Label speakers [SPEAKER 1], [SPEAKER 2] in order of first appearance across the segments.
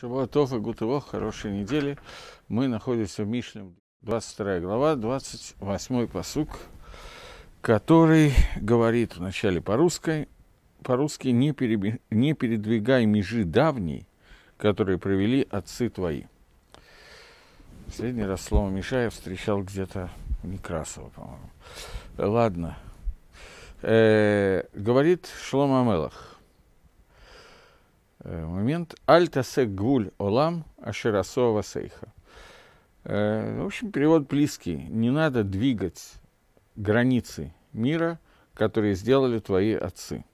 [SPEAKER 1] Шабатов и Гутывох, хорошей недели. Мы находимся в Мишлем, 22 глава, 28 посук, который говорит вначале по-русски, по-русски не, переби, не передвигай межи давней, которые провели отцы твои. Последний раз слово «меша» я встречал где-то Некрасова, по-моему. Ладно. Э-э- говорит Шлома Амелах Э, момент. Альтасек гуль олам аширасова сейха. Э, в общем, перевод близкий. Не надо двигать границы мира, которые сделали твои отцы.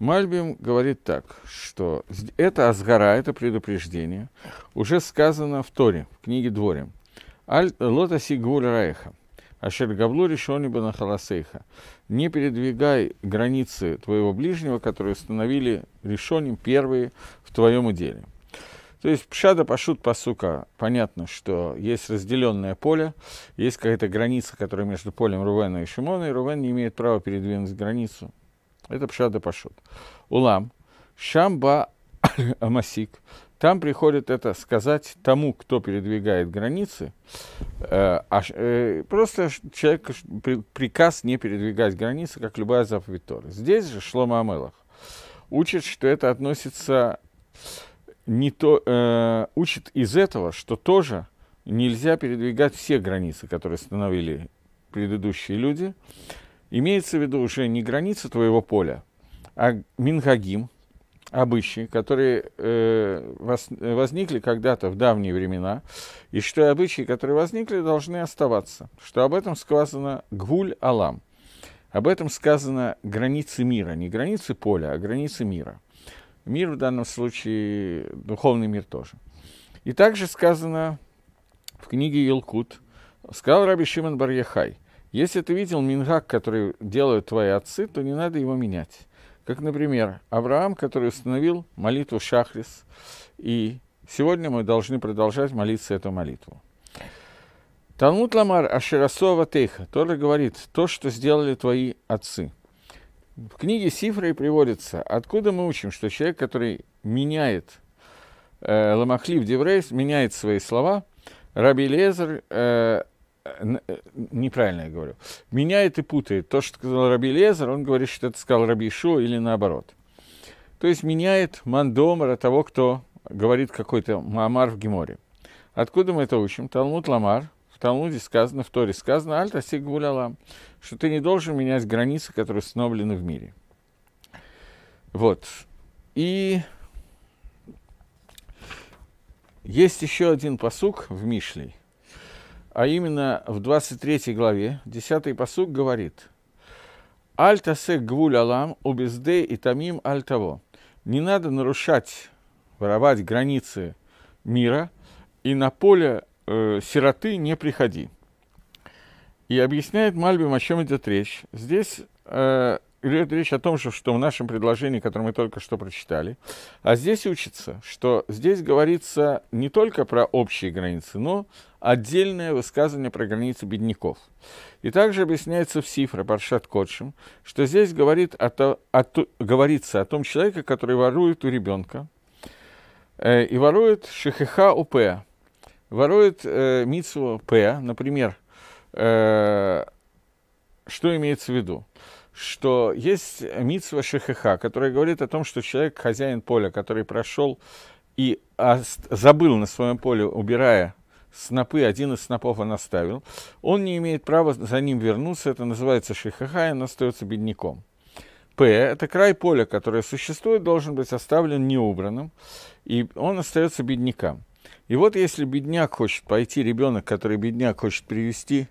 [SPEAKER 1] Мальбим говорит так, что это Азгара, это предупреждение, уже сказано в Торе, в книге Дворе. Аль Лота Раеха, Ашер Габлу Решони Банахаласейха не передвигай границы твоего ближнего, которые установили решением первые в твоем деле. То есть пшада пашут пасука. Понятно, что есть разделенное поле, есть какая-то граница, которая между полем Рувена и Шимона, и Рувен не имеет права передвинуть границу. Это пшада пашут. Улам. Шамба Амасик. Там приходит это сказать тому, кто передвигает границы, э, а, э, просто человек при, приказ не передвигать границы, как любая заповедь Торы. Здесь же Шлома Амелах учит, что это относится не то, э, учит из этого, что тоже нельзя передвигать все границы, которые становили предыдущие люди. Имеется в виду уже не границы твоего поля, а Минхагим, обычаи, которые э, воз, возникли когда-то в давние времена, и что обычаи, которые возникли, должны оставаться, что об этом сказано «гвуль алам», об этом сказано «границы мира», не границы поля, а границы мира. Мир в данном случае, духовный мир тоже. И также сказано в книге «Елкут», сказал Раби Шимон Барьяхай, «Если ты видел мингак, который делают твои отцы, то не надо его менять». Как, например, Авраам, который установил молитву Шахрис. И сегодня мы должны продолжать молиться эту молитву. Талмуд Ламар Аширасова Тейха тоже говорит то, что сделали твои отцы. В книге Сифры приводится, откуда мы учим, что человек, который меняет э, Ламахлив Деврейс, меняет свои слова, Раби Лезер э, Э, э, неправильно я говорю, меняет и путает. То, что сказал Раби Лезер, он говорит, что это сказал Раби Ишо или наоборот. То есть меняет мандомара того, кто говорит какой-то Мамар в Геморе. Откуда мы это учим? Талмуд Ламар. В Талмуде сказано, в Торе сказано, Альта Сигулялам, что ты не должен менять границы, которые установлены в мире. Вот. И есть еще один посук в Мишлей – а именно в 23 главе, 10 посуг говорит, "Альта тасек гвуль алам, убездей и тамим аль того». Не надо нарушать, воровать границы мира, и на поле э, сироты не приходи. И объясняет Мальбим, о чем идет речь. Здесь э, идет речь о том, что, что в нашем предложении, которое мы только что прочитали, а здесь учится, что здесь говорится не только про общие границы, но отдельное высказывание про границу бедняков. И также объясняется в Сифре Баршат Кодшим, что здесь говорит о то, о говорится о том человеке, который ворует у ребенка, э, и ворует шехеха у П, ворует э, митсу П, например, э, что имеется в виду? что есть митсва Шехеха, которая говорит о том, что человек, хозяин поля, который прошел и забыл на своем поле, убирая снопы, один из снопов он оставил, он не имеет права за ним вернуться, это называется шихаха, и он остается бедняком. П – это край поля, которое существует, должен быть оставлен неубранным, и он остается бедняком. И вот если бедняк хочет пойти, ребенок, который бедняк хочет привести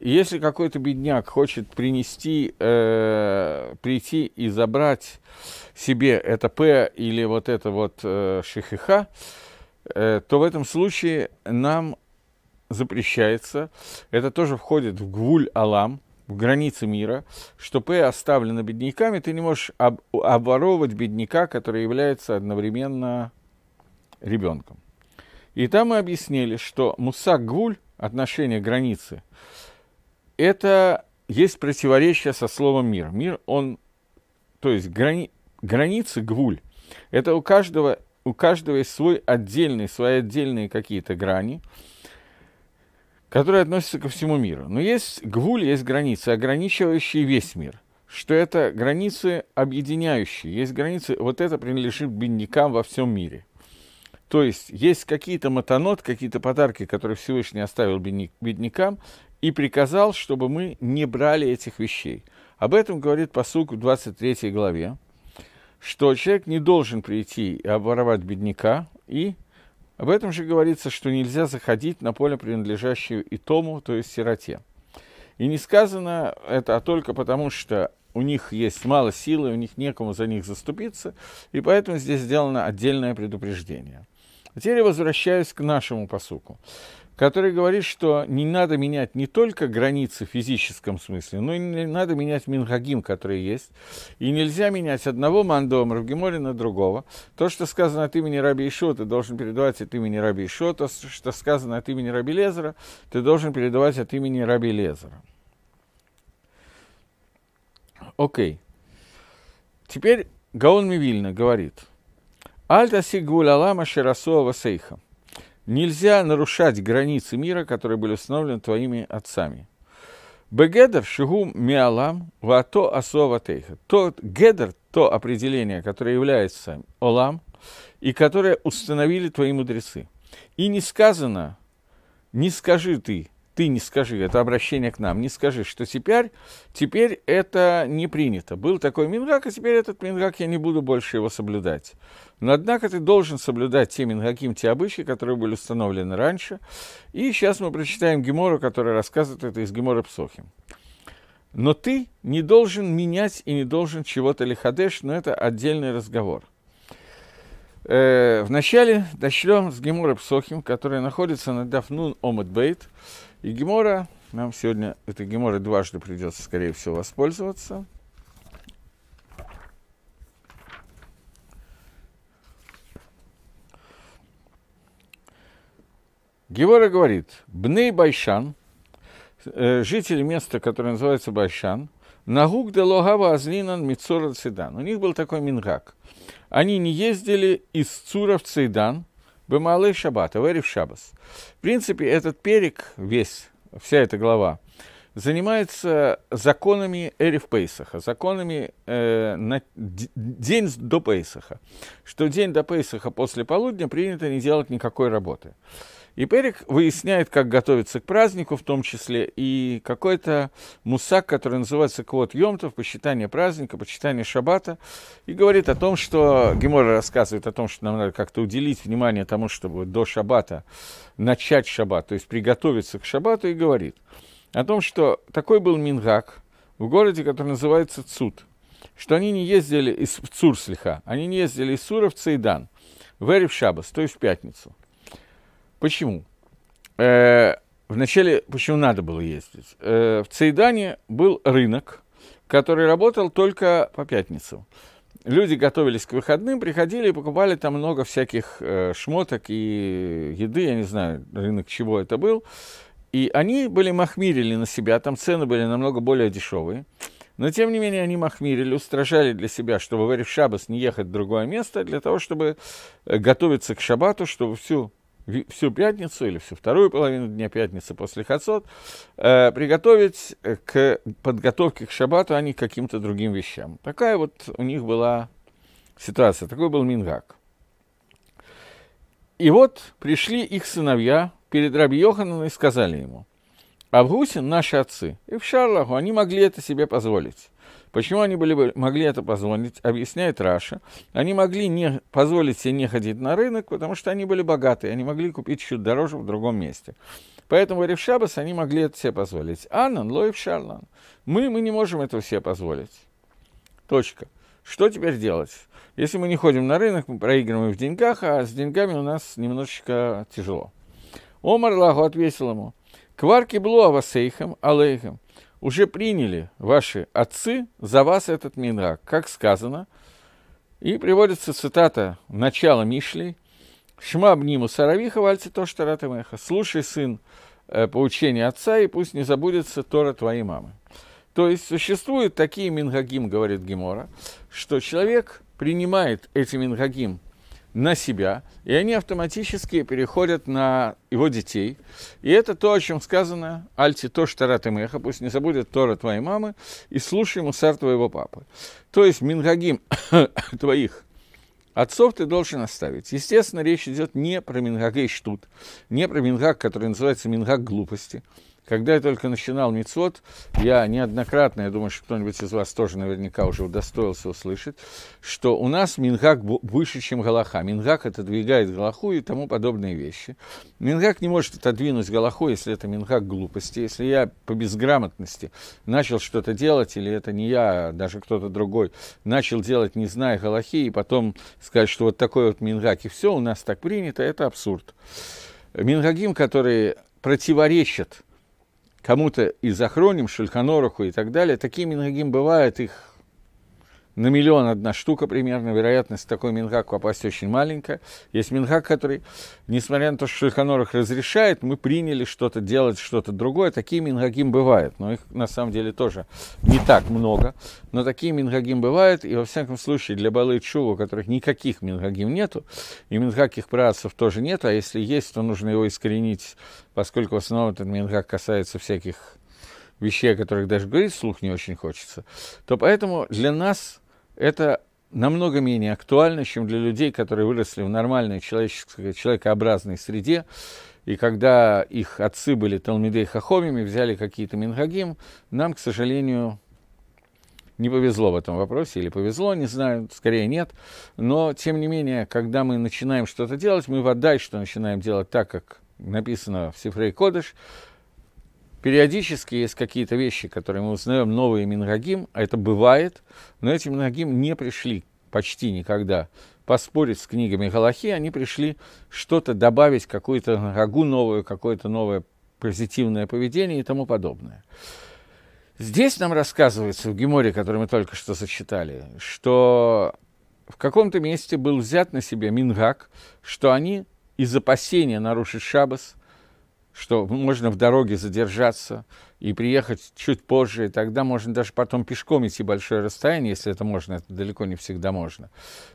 [SPEAKER 1] Если какой-то бедняк хочет принести, э, прийти и забрать себе это П или вот это вот э, ШХХ, э, то в этом случае нам запрещается, это тоже входит в Гвуль-Алам, в границы мира, что П оставлено бедняками, ты не можешь об, обворовывать бедняка, который является одновременно ребенком. И там мы объяснили, что Мусак Гвуль, отношение границы – это есть противоречие со словом мир. Мир, он, то есть грани, границы гвуль, это у каждого, у каждого есть свой отдельный, свои отдельные какие-то грани, которые относятся ко всему миру. Но есть гвуль, есть границы, ограничивающие весь мир что это границы объединяющие, есть границы, вот это принадлежит беднякам во всем мире. То есть есть какие-то мотонот, какие-то подарки, которые Всевышний оставил беднякам, и приказал, чтобы мы не брали этих вещей. Об этом говорит посук в 23 главе, что человек не должен прийти и обворовать бедняка, и об этом же говорится, что нельзя заходить на поле, принадлежащее и тому, то есть сироте. И не сказано это а только потому, что у них есть мало силы, у них некому за них заступиться, и поэтому здесь сделано отдельное предупреждение. теперь я возвращаюсь к нашему посуку который говорит, что не надо менять не только границы в физическом смысле, но и не надо менять минхагим, который есть. И нельзя менять одного мандома Равгемори на другого. То, что сказано от имени Раби Ишо, ты должен передавать от имени Раби Ишо. То, что сказано от имени Раби Лезера, ты должен передавать от имени Раби Лезера. Окей. Okay. Теперь Гаон Мивильна говорит. Альта сигуля лама ширасова сейха. Нельзя нарушать границы мира, которые были установлены твоими отцами. Бегедер шигум миалам вато асова тейха. То гедер, то определение, которое является олам, и которое установили твои мудрецы. И не сказано, не скажи ты, ты не скажи, это обращение к нам, не скажи, что теперь, теперь это не принято. Был такой Мингак, а теперь этот Мингак, я не буду больше его соблюдать. Но, однако, ты должен соблюдать те Мингаким, те обычаи, которые были установлены раньше. И сейчас мы прочитаем Гемору, который рассказывает это из Гемора Псохим. Но ты не должен менять и не должен чего-то лихадеш, но это отдельный разговор. Э, вначале дошлем с Гемора Псохим, который находится на Дафнун Омадбейт. Бейт и Гемора, нам сегодня это Геморой дважды придется, скорее всего, воспользоваться. Гевора говорит, Бней Байшан, э, жители места, которое называется Байшан, Нагук де Логава Азлинан Мицура Цейдан. У них был такой мингак. Они не ездили из Цура в Цейдан – Бемалы Шаббат, Аверив Шаббас. В принципе, этот перек, весь, вся эта глава, занимается законами Эриф Пейсаха, законами э, на день до Пейсаха, что день до Пейсаха после полудня принято не делать никакой работы. И Перик выясняет, как готовиться к празднику в том числе, и какой-то мусак, который называется Квот Йомтов, посчитание праздника, посчитание Шабата, и говорит о том, что Гемора рассказывает о том, что нам надо как-то уделить внимание тому, чтобы до Шабата начать шаббат, то есть приготовиться к Шабату, и говорит о том, что такой был Мингак в городе, который называется Цуд, что они не ездили из Цурслиха, они не ездили из Сура в Цейдан, в Эрев Шабас, то есть в пятницу – Почему? Э, вначале, почему надо было ездить? Э, в Цейдане был рынок, который работал только по пятницам. Люди готовились к выходным, приходили и покупали там много всяких э, шмоток и еды, я не знаю, рынок чего это был. И они были махмирили на себя, там цены были намного более дешевые. Но, тем не менее, они махмирили, устражали для себя, чтобы в Эриф не ехать в другое место, для того, чтобы э, готовиться к шаббату, чтобы всю всю пятницу или всю вторую половину дня пятницы после хацот э, приготовить э, к подготовке к шабату, а не к каким-то другим вещам. Такая вот у них была ситуация, такой был Мингак. И вот пришли их сыновья перед Раби Йоханом и сказали ему, Авгусин – наши отцы, и в Шарлаху они могли это себе позволить. Почему они были, могли это позволить, объясняет Раша. Они могли не позволить себе не ходить на рынок, потому что они были богаты, они могли купить чуть дороже в другом месте. Поэтому в Шабас они могли это себе позволить. Анан, Лоев Шарлан. Мы, мы не можем этого себе позволить. Точка. Что теперь делать? Если мы не ходим на рынок, мы проигрываем в деньгах, а с деньгами у нас немножечко тяжело. Омар Лаху ответил ему, «Кварки блуава сейхам, алейхам, уже приняли ваши отцы за вас этот Минрак, как сказано. И приводится цитата начала Мишлей: «Шма обниму саравиха вальцы то таратамеха. Слушай, сын, э, поучение отца, и пусть не забудется Тора твоей мамы». То есть существуют такие мингагим, говорит Гемора, что человек принимает эти мингагим на себя, и они автоматически переходят на его детей. И это то, о чем сказано «Альти тош тара меха», пусть не забудет Тора твоей мамы, и слушай мусар твоего папы. То есть мингагим твоих Отцов ты должен оставить. Естественно, речь идет не про Мингага и Штут, не про Мингаг, который называется Мингаг глупости, когда я только начинал Мицот, я неоднократно, я думаю, что кто-нибудь из вас тоже наверняка уже удостоился услышать, что у нас Мингак выше, чем Галаха. Мингак отодвигает Галаху и тому подобные вещи. Мингак не может отодвинуть Галаху, если это Мингак глупости. Если я по безграмотности начал что-то делать, или это не я, а даже кто-то другой, начал делать, не зная Галахи, и потом сказать, что вот такой вот Мингак, и все, у нас так принято, это абсурд. Мингагим, которые противоречат кому-то из Ахроним, Шульханоруху и так далее, Такими минагим бывают, их на миллион одна штука примерно, вероятность такой Мингак попасть очень маленькая. Есть Мингак, который, несмотря на то, что Шульханор разрешает, мы приняли что-то делать, что-то другое. Такие Мингагим бывают, но их на самом деле тоже не так много. Но такие Мингагим бывают, и во всяком случае для Балы Чува, у которых никаких Мингагим нету, и Мингак их працев тоже нет, а если есть, то нужно его искоренить, поскольку в основном этот Мингак касается всяких вещей, о которых даже говорить слух не очень хочется, то поэтому для нас это намного менее актуально, чем для людей, которые выросли в нормальной человеческой, человекообразной среде, и когда их отцы были Талмидей Хахомими, взяли какие-то Минхагим, нам, к сожалению, не повезло в этом вопросе, или повезло, не знаю, скорее нет. Но, тем не менее, когда мы начинаем что-то делать, мы водай, что начинаем делать так, как написано в сифрей Кодыш, Периодически есть какие-то вещи, которые мы узнаем, новые Минрагим, а это бывает, но эти Минрагим не пришли почти никогда поспорить с книгами Галахи, они пришли что-то добавить, какую-то рагу новую, какое-то новое позитивное поведение и тому подобное. Здесь нам рассказывается в Геморе, который мы только что зачитали, что в каком-то месте был взят на себя Мингак, что они из опасения нарушить Шабас что можно в дороге задержаться и приехать чуть позже, и тогда можно даже потом пешком идти большое расстояние, если это можно, это далеко не всегда можно.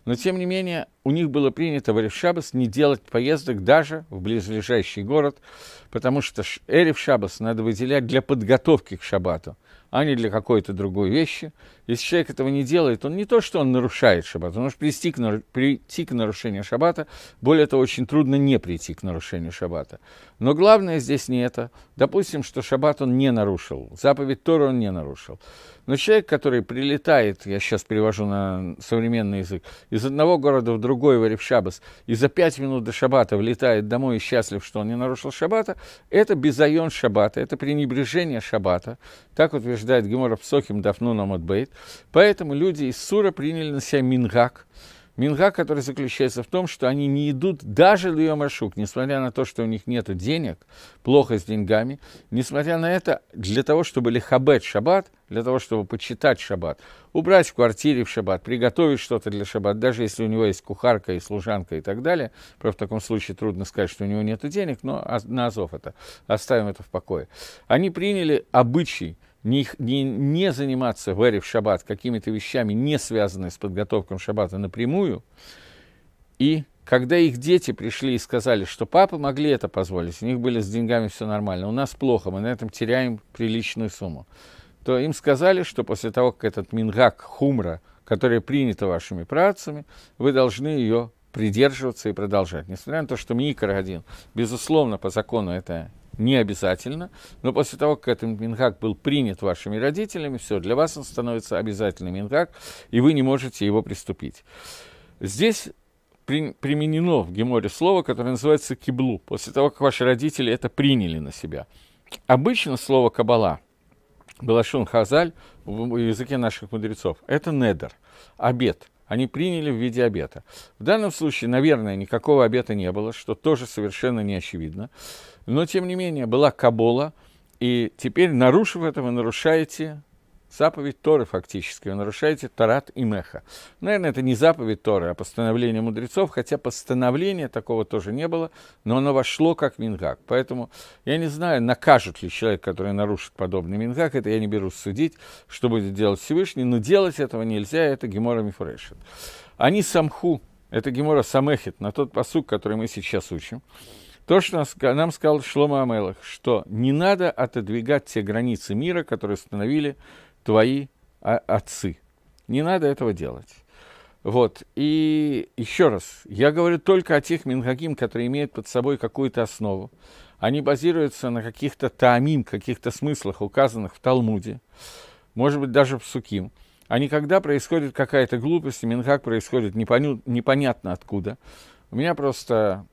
[SPEAKER 1] Но, тем не менее, у них было принято в Эриф Шабас не делать поездок даже в близлежащий город, потому что Эриф Шабас надо выделять для подготовки к Шабату, а не для какой-то другой вещи если человек этого не делает, он не то, что он нарушает шаббат, он может прийти к, прийти к нарушению шаббата, более того, очень трудно не прийти к нарушению шаббата. Но главное здесь не это. Допустим, что шаббат он не нарушил, заповедь Тора он не нарушил. Но человек, который прилетает, я сейчас перевожу на современный язык, из одного города в другой в Эрифшабас, и за пять минут до шаббата влетает домой и счастлив, что он не нарушил шаббата, это безайон шаббата, это пренебрежение шаббата. Так утверждает Гемора Псохим Дафнуном Отбейт. Поэтому люди из Сура приняли на себя мингак, мингак, который заключается в том, что они не идут даже ее маршрут, несмотря на то, что у них нет денег, плохо с деньгами, несмотря на это, для того, чтобы лихабет шаббат, для того, чтобы почитать шаббат, убрать в квартире в шаббат, приготовить что-то для шаббат, даже если у него есть кухарка и служанка и так далее, правда, в таком случае трудно сказать, что у него нет денег, но а, на Азов это, оставим это в покое. Они приняли обычай – не, не, не заниматься в эре в шаббат какими-то вещами, не связанными с подготовкой шаббата напрямую, и когда их дети пришли и сказали, что папы могли это позволить, у них были с деньгами все нормально, у нас плохо, мы на этом теряем приличную сумму, то им сказали, что после того, как этот мингак хумра, которая принята вашими працами, вы должны ее придерживаться и продолжать. Несмотря на то, что Микро один, безусловно, по закону это не обязательно, но после того, как этот минхак был принят вашими родителями, все, для вас он становится обязательным минхак, и вы не можете его приступить. Здесь применено в Геморе слово, которое называется киблу, после того, как ваши родители это приняли на себя. Обычно слово кабала, балашун хазаль в языке наших мудрецов, это недер, обед – они приняли в виде обета. В данном случае, наверное, никакого обета не было, что тоже совершенно не очевидно. Но, тем не менее, была Кабола, и теперь, нарушив это, вы нарушаете заповедь Торы фактически. Вы нарушаете Тарат и Меха. Наверное, это не заповедь Торы, а постановление мудрецов, хотя постановления такого тоже не было, но оно вошло как мингак. Поэтому я не знаю, накажут ли человек, который нарушит подобный мингак, это я не берусь судить, что будет делать Всевышний, но делать этого нельзя, это Гемора Мифрешет. Они самху, это Гемора Самехет, на тот посук, который мы сейчас учим, то, что нам сказал Шлома Амелах, что не надо отодвигать те границы мира, которые установили твои а, отцы. Не надо этого делать. Вот. И еще раз, я говорю только о тех мингагим, которые имеют под собой какую-то основу. Они базируются на каких-то таамим, каких-то смыслах, указанных в Талмуде, может быть, даже в Суким. А не когда происходит какая-то глупость, и мингаг происходит непонятно откуда. У меня просто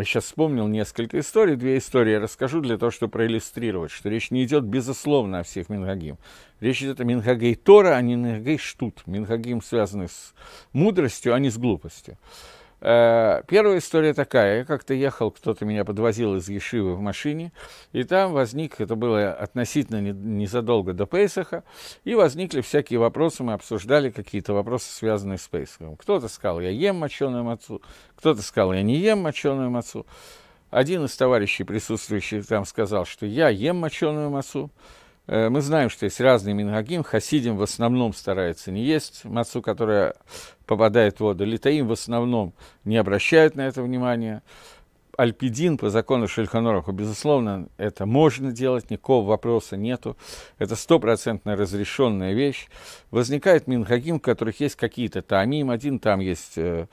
[SPEAKER 1] я сейчас вспомнил несколько историй, две истории я расскажу для того, чтобы проиллюстрировать, что речь не идет, безусловно, о всех Минхагим. Речь идет о Минхагей Тора, а не Минхагей Штут. Минхагим связаны с мудростью, а не с глупостью. Э, первая история такая. Я как-то ехал, кто-то меня подвозил из Ешивы в машине, и там возник, это было относительно незадолго до Пейсаха, и возникли всякие вопросы, мы обсуждали какие-то вопросы, связанные с Пейсахом. Кто-то сказал, я ем моченую мацу, кто-то сказал, я не ем моченую мацу. Один из товарищей, присутствующих там, сказал, что я ем моченую мацу. Э, мы знаем, что есть разные минхагим. Хасидим в основном старается не есть мацу, которая попадает в воду. Литаим в основном не обращают на это внимания. Альпидин по закону Шельхонораху, безусловно, это можно делать, никакого вопроса нету. Это стопроцентно разрешенная вещь. Возникает минхагим, в которых есть какие-то тамим. Один там есть э,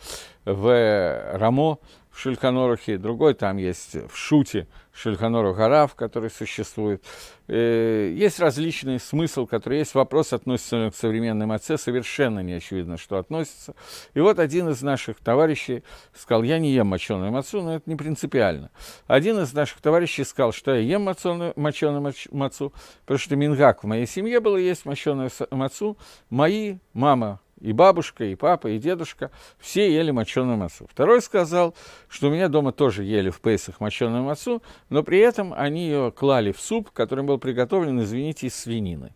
[SPEAKER 1] в Рамо, в Шельханорухе, другой там есть в Шуте Шельханорух Гараф, который существует. Э, есть различный смысл, который есть. Вопрос, относится к современной отце, совершенно не очевидно, что относится. И вот один из наших товарищей сказал, я не ем моченую мацу, но это не принципиально. Один из наших товарищей сказал, что я ем мацоную, моченую мацу, потому что мингак в моей семье было есть моченую мацу. Мои, мама и бабушка, и папа, и дедушка все ели моченую мацу. Второй сказал, что у меня дома тоже ели в Пейсах моченую мацу, но при этом они ее клали в суп, который был приготовлен, извините, из свинины.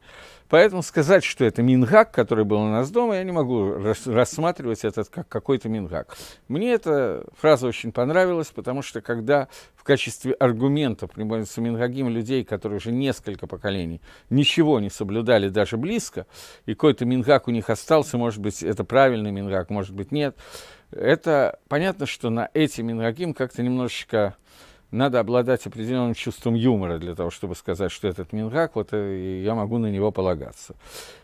[SPEAKER 1] Поэтому сказать, что это мингак, который был у нас дома, я не могу рассматривать этот как какой-то мингак. Мне эта фраза очень понравилась, потому что когда в качестве аргумента приводится мингагим людей, которые уже несколько поколений ничего не соблюдали даже близко, и какой-то мингак у них остался, может быть, это правильный мингак, может быть, нет, это понятно, что на эти мингагим как-то немножечко надо обладать определенным чувством юмора для того, чтобы сказать, что этот Мингак, вот я могу на него полагаться.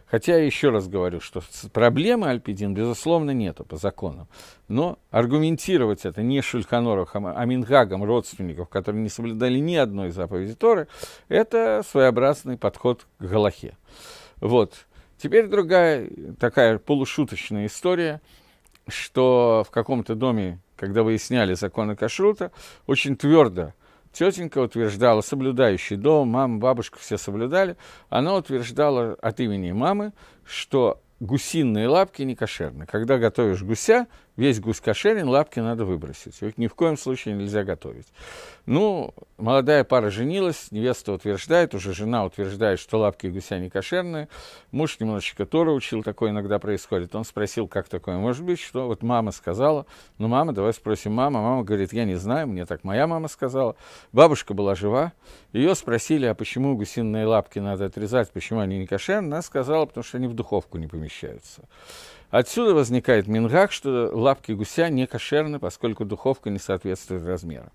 [SPEAKER 1] Хотя я еще раз говорю, что проблемы Альпидин, безусловно, нету по закону. Но аргументировать это не Шульханорохом, а Мингагом родственников, которые не соблюдали ни одной заповеди Торы, это своеобразный подход к Галахе. Вот. Теперь другая такая полушуточная история, что в каком-то доме когда выясняли законы кашрута, очень твердо тетенька утверждала, соблюдающий дом, мама, бабушка все соблюдали, она утверждала от имени мамы, что гусиные лапки не кошерны. Когда готовишь гуся, весь гусь кошерен, лапки надо выбросить. Их ни в коем случае нельзя готовить. Ну, молодая пара женилась, невеста утверждает, уже жена утверждает, что лапки гуся не кошерные. Муж немножечко Тора учил, такое иногда происходит. Он спросил, как такое может быть, что вот мама сказала, ну, мама, давай спросим мама. Мама говорит, я не знаю, мне так моя мама сказала. Бабушка была жива, ее спросили, а почему гусиные лапки надо отрезать, почему они не кошерные. Она сказала, потому что они в духовку не помещаются. Отсюда возникает мингах, что лапки гуся не кошерны, поскольку духовка не соответствует размеру.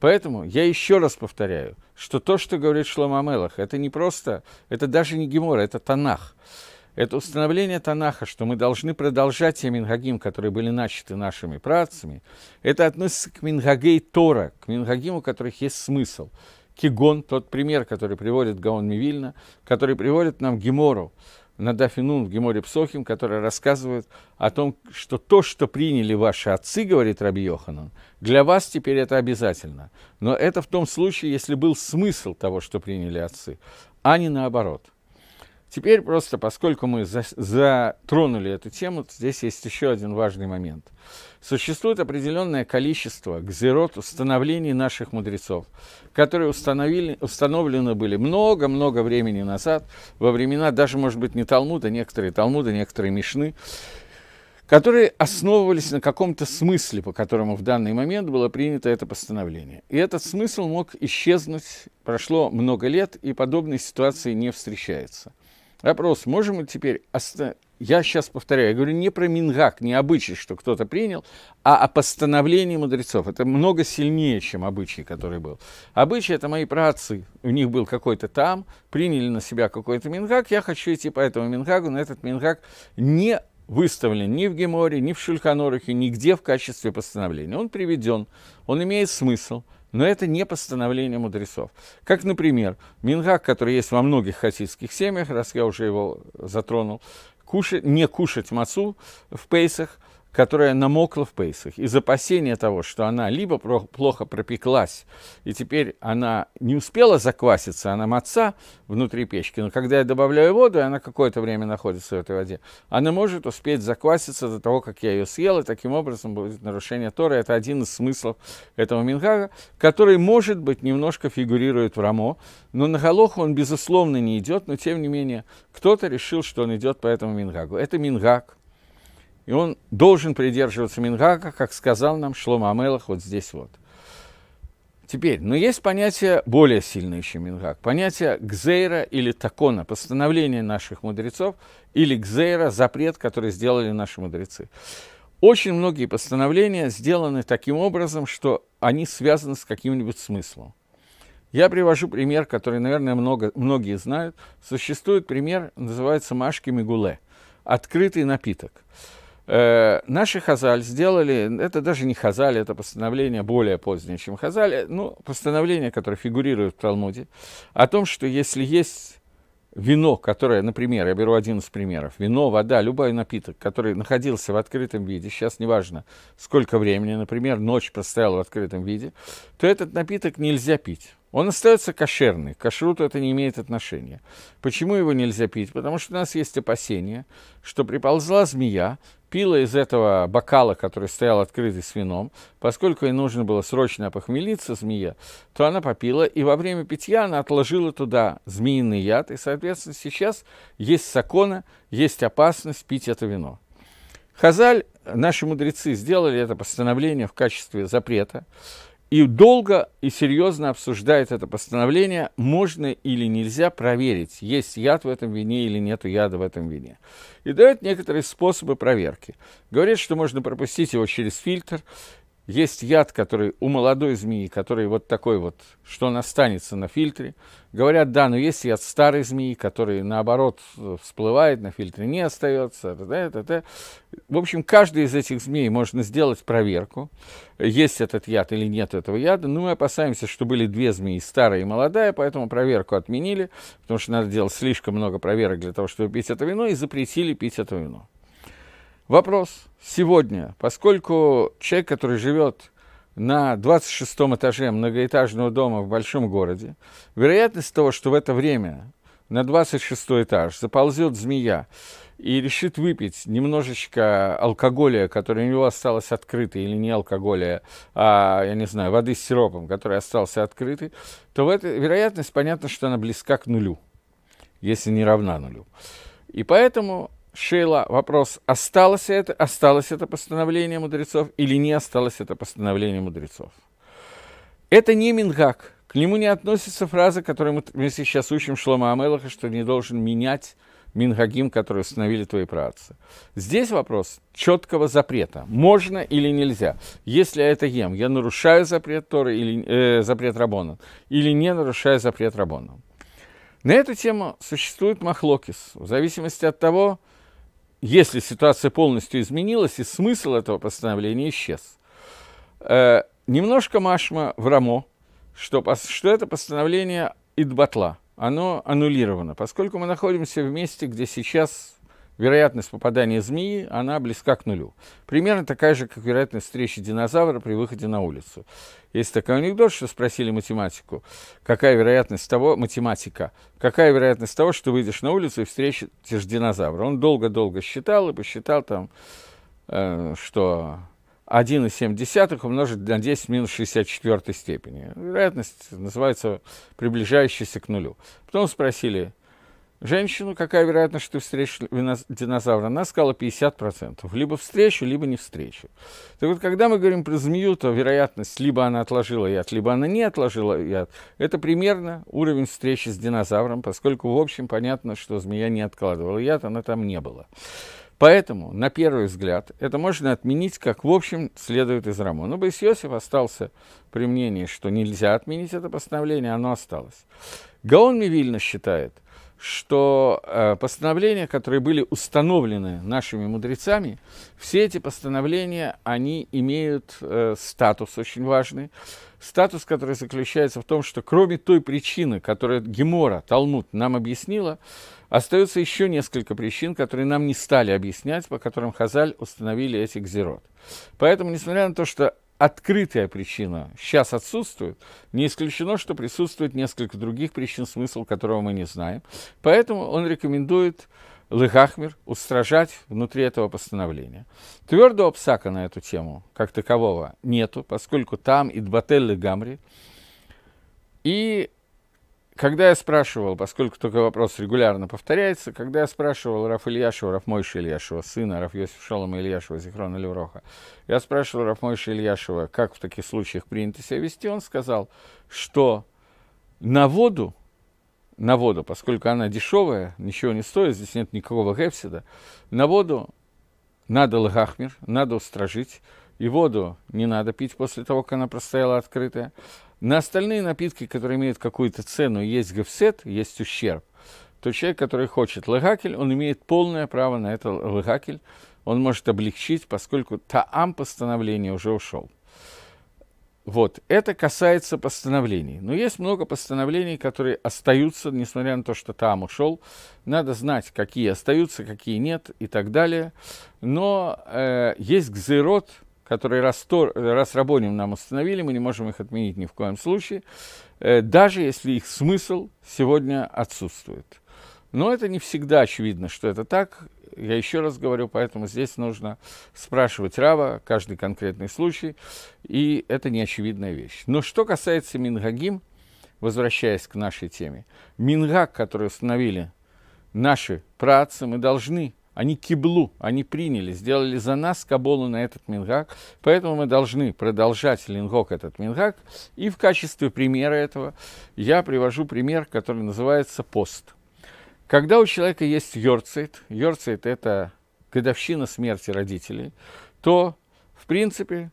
[SPEAKER 1] Поэтому я еще раз повторяю, что то, что говорит Шлома Мелах, это не просто, это даже не гемор, это Танах. Это установление Танаха, что мы должны продолжать те мингагим, которые были начаты нашими працами. Это относится к мингагей Тора, к мингагим, у которых есть смысл. Кигон, тот пример, который приводит Гаон Мивильна, который приводит нам Гемору, Надафинун в Геморе Псохим, которая рассказывает о том, что то, что приняли ваши отцы, говорит Раби Йоханан, для вас теперь это обязательно. Но это в том случае, если был смысл того, что приняли отцы, а не наоборот – Теперь просто, поскольку мы затронули эту тему, здесь есть еще один важный момент. Существует определенное количество гзерот установлений наших мудрецов, которые установили, установлены были много-много времени назад, во времена даже, может быть, не Талмуда, некоторые Талмуда, некоторые Мишны, которые основывались на каком-то смысле, по которому в данный момент было принято это постановление. И этот смысл мог исчезнуть, прошло много лет, и подобной ситуации не встречается – Вопрос, можем мы теперь... Оста... Я сейчас повторяю, я говорю не про мингак, не обычай, что кто-то принял, а о постановлении мудрецов. Это много сильнее, чем обычай, который был. Обычай – это мои працы. У них был какой-то там, приняли на себя какой-то мингак. Я хочу идти по этому мингаку, но этот мингак не выставлен ни в Геморе, ни в Шульханорухе, нигде в качестве постановления. Он приведен, он имеет смысл – но это не постановление мудрецов. Как, например, мингак, который есть во многих хасидских семьях, раз я уже его затронул, кушать, не кушать мацу в пейсах – которая намокла в Пейсах, из опасения того, что она либо плохо пропеклась, и теперь она не успела закваситься, она маца внутри печки, но когда я добавляю воду, и она какое-то время находится в этой воде, она может успеть закваситься до того, как я ее съел, и таким образом будет нарушение Торы. Это один из смыслов этого Мингага, который, может быть, немножко фигурирует в Рамо, но на Галоху он, безусловно, не идет, но, тем не менее, кто-то решил, что он идет по этому Мингагу. Это Мингаг, и он должен придерживаться Мингака, как сказал нам Шлома Амелах вот здесь вот. Теперь, но ну, есть понятие более сильное, чем Мингак, понятие гзейра или такона, постановление наших мудрецов, или гзейра, запрет, который сделали наши мудрецы. Очень многие постановления сделаны таким образом, что они связаны с каким-нибудь смыслом. Я привожу пример, который, наверное, много, многие знают. Существует пример, называется «Машки Мигуле» – открытый напиток – Э, наши Хазаль сделали, это даже не Хазаль, это постановление более позднее, чем Хазаль, э, ну, постановление, которое фигурирует в Талмуде, о том, что если есть вино, которое, например, я беру один из примеров, вино, вода, любой напиток, который находился в открытом виде, сейчас неважно, сколько времени, например, ночь простояла в открытом виде, то этот напиток нельзя пить. Он остается кошерный, к кашруту это не имеет отношения. Почему его нельзя пить? Потому что у нас есть опасение, что приползла змея, пила из этого бокала, который стоял открытый с вином, поскольку ей нужно было срочно опохмелиться, змея, то она попила, и во время питья она отложила туда змеиный яд, и, соответственно, сейчас есть сакона, есть опасность пить это вино. Хазаль, наши мудрецы сделали это постановление в качестве запрета, и долго и серьезно обсуждает это постановление, можно или нельзя проверить, есть яд в этом вине или нет яда в этом вине. И дает некоторые способы проверки. Говорит, что можно пропустить его через фильтр, есть яд, который у молодой змеи, который вот такой вот, что он останется на фильтре. Говорят, да, но есть яд старой змеи, который, наоборот, всплывает на фильтре, не остается. Да, да, да. В общем, каждый из этих змей можно сделать проверку, есть этот яд или нет этого яда. Но ну, мы опасаемся, что были две змеи, старая и молодая, поэтому проверку отменили, потому что надо делать слишком много проверок для того, чтобы пить это вино, и запретили пить это вино. Вопрос сегодня, поскольку человек, который живет на 26 этаже многоэтажного дома в большом городе, вероятность того, что в это время на 26 этаж заползет змея и решит выпить немножечко алкоголя, который у него осталось открытый, или не алкоголя, а, я не знаю, воды с сиропом, который остался открытый, то в этой вероятность, понятно, что она близка к нулю, если не равна нулю. И поэтому Шейла вопрос, осталось это, осталось это постановление мудрецов или не осталось это постановление мудрецов. Это не Мингак. К нему не относится фраза, которую мы, сейчас учим Шлома Амелаха, что не должен менять Мингагим, который установили твои праотцы. Здесь вопрос четкого запрета. Можно или нельзя? Если я это ем, я нарушаю запрет Торы или э, запрет Рабона, или не нарушаю запрет Рабона. На эту тему существует махлокис, в зависимости от того, если ситуация полностью изменилась, и смысл этого постановления исчез. Э, немножко Машма в Рамо, что, что это постановление Идбатла, оно аннулировано, поскольку мы находимся в месте, где сейчас вероятность попадания змеи, она близка к нулю. Примерно такая же, как вероятность встречи динозавра при выходе на улицу. Есть такой анекдот, что спросили математику, какая вероятность того, математика, какая вероятность того, что выйдешь на улицу и встретишь динозавра. Он долго-долго считал и посчитал там, э, что 1,7 умножить на 10 в минус 64 степени. Вероятность называется приближающаяся к нулю. Потом спросили, женщину, какая вероятность, что ты встретишь динозавра, она сказала 50%. Либо встречу, либо не встречу. Так вот, когда мы говорим про змею, то вероятность, либо она отложила яд, либо она не отложила яд, это примерно уровень встречи с динозавром, поскольку, в общем, понятно, что змея не откладывала яд, она там не была. Поэтому, на первый взгляд, это можно отменить, как в общем следует из Рамона. Но бейс остался при мнении, что нельзя отменить это постановление, оно осталось. Гаон Мивильна считает – что э, постановления, которые были установлены нашими мудрецами, все эти постановления, они имеют э, статус очень важный. Статус, который заключается в том, что кроме той причины, которую Гемора, Талмуд нам объяснила, остается еще несколько причин, которые нам не стали объяснять, по которым Хазаль установили эти гзерот. Поэтому, несмотря на то, что открытая причина сейчас отсутствует, не исключено, что присутствует несколько других причин, смысл которого мы не знаем. Поэтому он рекомендует Лыхахмер устражать внутри этого постановления. Твердого псака на эту тему, как такового, нету, поскольку там Идбатель Гамри. И когда я спрашивал, поскольку только вопрос регулярно повторяется, когда я спрашивал Раф Ильяшева, Рафмойша Ильяшева, сына Раф Йосиф Шолома Ильяшева, Зихрона Левроха, я спрашивал Рафмойша Ильяшева, как в таких случаях принято себя вести, он сказал, что на воду, на воду, поскольку она дешевая, ничего не стоит, здесь нет никакого гепсида, на воду надо лгахмир, надо устражить, и воду не надо пить после того, как она простояла открытая, на остальные напитки, которые имеют какую-то цену, есть гефсет, есть ущерб, то человек, который хочет лыгакель, он имеет полное право на это лыгакель, он может облегчить, поскольку таам постановление уже ушел. Вот, это касается постановлений. Но есть много постановлений, которые остаются, несмотря на то, что там ушел. Надо знать, какие остаются, какие нет и так далее. Но э, есть гзерот, которые раз, то, нам установили, мы не можем их отменить ни в коем случае, э, даже если их смысл сегодня отсутствует. Но это не всегда очевидно, что это так. Я еще раз говорю, поэтому здесь нужно спрашивать Рава, каждый конкретный случай, и это не очевидная вещь. Но что касается Мингагим, возвращаясь к нашей теме, Мингаг, который установили наши працы, мы должны они киблу, они приняли, сделали за нас Каболу на этот мингак, поэтому мы должны продолжать лингок этот мингак, и в качестве примера этого я привожу пример, который называется пост. Когда у человека есть йорцит, йорцит – это годовщина смерти родителей, то, в принципе,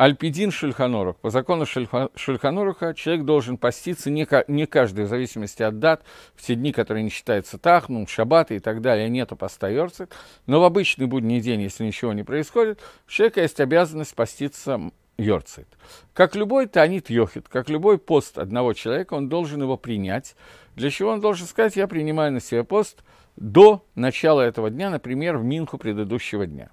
[SPEAKER 1] Альпидин Шельханорух. По закону Шельханоруха человек должен поститься не, не каждый, в зависимости от дат, в те дни, которые не считаются Тахнум, Шабаты и так далее, нету поста Йорцик. Но в обычный будний день, если ничего не происходит, у человека есть обязанность поститься Йорцит. Как любой Танит Йохит, как любой пост одного человека, он должен его принять. Для чего он должен сказать, я принимаю на себя пост до начала этого дня, например, в Минху предыдущего дня.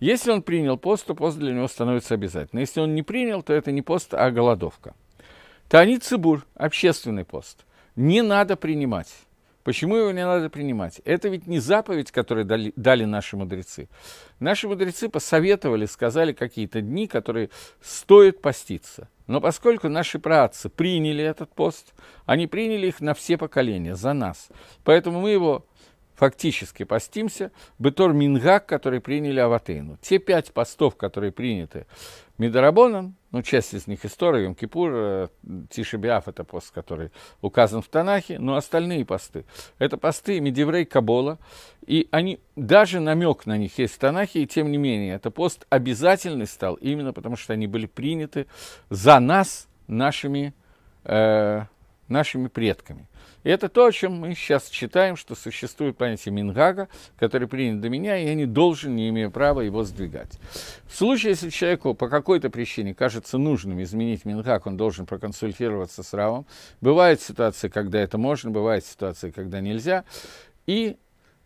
[SPEAKER 1] Если он принял пост, то пост для него становится обязательным. Если он не принял, то это не пост, а голодовка. Таанит Цибур, общественный пост, не надо принимать. Почему его не надо принимать? Это ведь не заповедь, которую дали, дали наши мудрецы. Наши мудрецы посоветовали, сказали какие-то дни, которые стоит поститься. Но поскольку наши праотцы приняли этот пост, они приняли их на все поколения, за нас. Поэтому мы его фактически постимся, Бетор Мингак, который приняли Аватейну. Те пять постов, которые приняты Мидарабоном, ну, часть из них история, Йом Кипур, э, Тишебиаф, это пост, который указан в Танахе, но остальные посты, это посты Медеврей Кабола, и они, даже намек на них есть в Танахе, и тем не менее, это пост обязательный стал, именно потому что они были приняты за нас, нашими, э, нашими предками. И это то, о чем мы сейчас читаем, что существует понятие Мингага, который принят до меня, и я не должен, не имею права его сдвигать. В случае, если человеку по какой-то причине кажется нужным изменить Мингаг, он должен проконсультироваться с Равом. Бывают ситуации, когда это можно, бывают ситуации, когда нельзя. И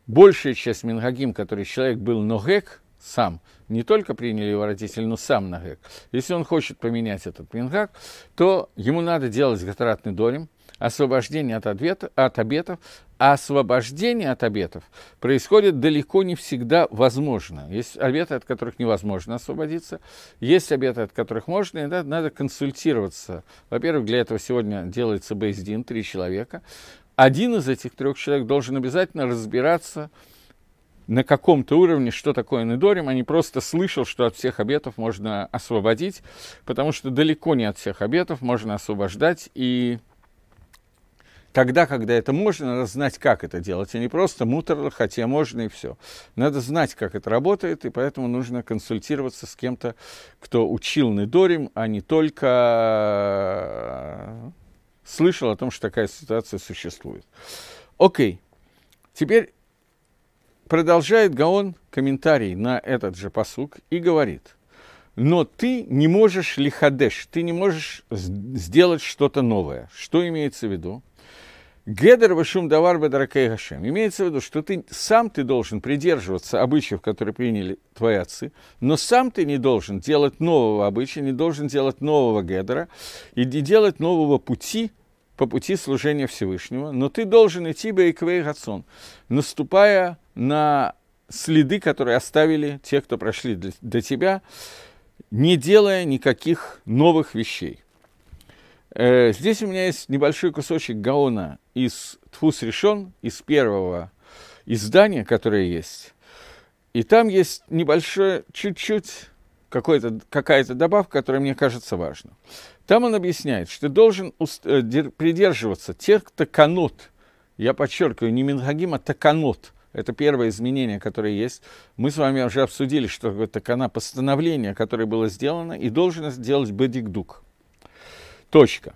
[SPEAKER 1] большая часть Мингагим, который человек был Ногек, сам, не только приняли его родители, но сам Нагек. Если он хочет поменять этот мингаг, то ему надо делать гатаратный дорим, освобождение от, ответа, от обетов, а освобождение от обетов происходит далеко не всегда возможно. Есть обеты, от которых невозможно освободиться, есть обеты, от которых можно, и надо, надо консультироваться. Во-первых, для этого сегодня делается Бейздин, три человека. Один из этих трех человек должен обязательно разбираться, на каком-то уровне, что такое недорим, а просто слышал, что от всех обетов можно освободить, потому что далеко не от всех обетов можно освобождать, и тогда, когда это можно, надо знать, как это делать, а не просто муторно, хотя можно и все. Надо знать, как это работает, и поэтому нужно консультироваться с кем-то, кто учил Недорим, а не только э, слышал о том, что такая ситуация существует. Окей, теперь продолжает Гаон комментарий на этот же посук и говорит, но ты не можешь лихадеш, ты не можешь сделать что-то новое. Что имеется в виду? Гедер вашум давар бедаракей гашем. Имеется в виду, что ты сам ты должен придерживаться обычаев, которые приняли твои отцы, но сам ты не должен делать нового обычая, не должен делать нового гедера и не делать нового пути, по пути служения Всевышнего, но ты должен идти Бейквей Гацон, наступая на следы, которые оставили те, кто прошли для, для тебя, не делая никаких новых вещей. Э, здесь у меня есть небольшой кусочек Гаона из Тфус решен, из первого издания, которое есть. И там есть небольшое, чуть-чуть какая-то добавка, которая мне кажется важна. Там он объясняет, что ты должен э, придерживаться тех таканот, я подчеркиваю, не минхагим, а таканот. Это первое изменение, которое есть. Мы с вами уже обсудили, что такое кана. постановление, которое было сделано, и должен сделать бадикдук. Точка.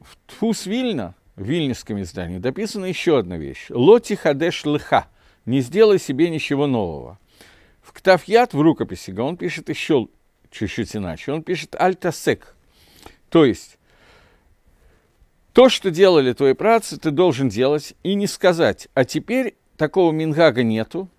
[SPEAKER 1] В Тфус Вильна, в вильнюсском издании, дописана еще одна вещь. Лоти хадеш лыха. Не сделай себе ничего нового. В Ктафьят, в рукописи, он пишет еще чуть-чуть иначе. Он пишет альтасек. То есть, то, что делали твои працы, ты должен делать и не сказать. А теперь такого мингага нету,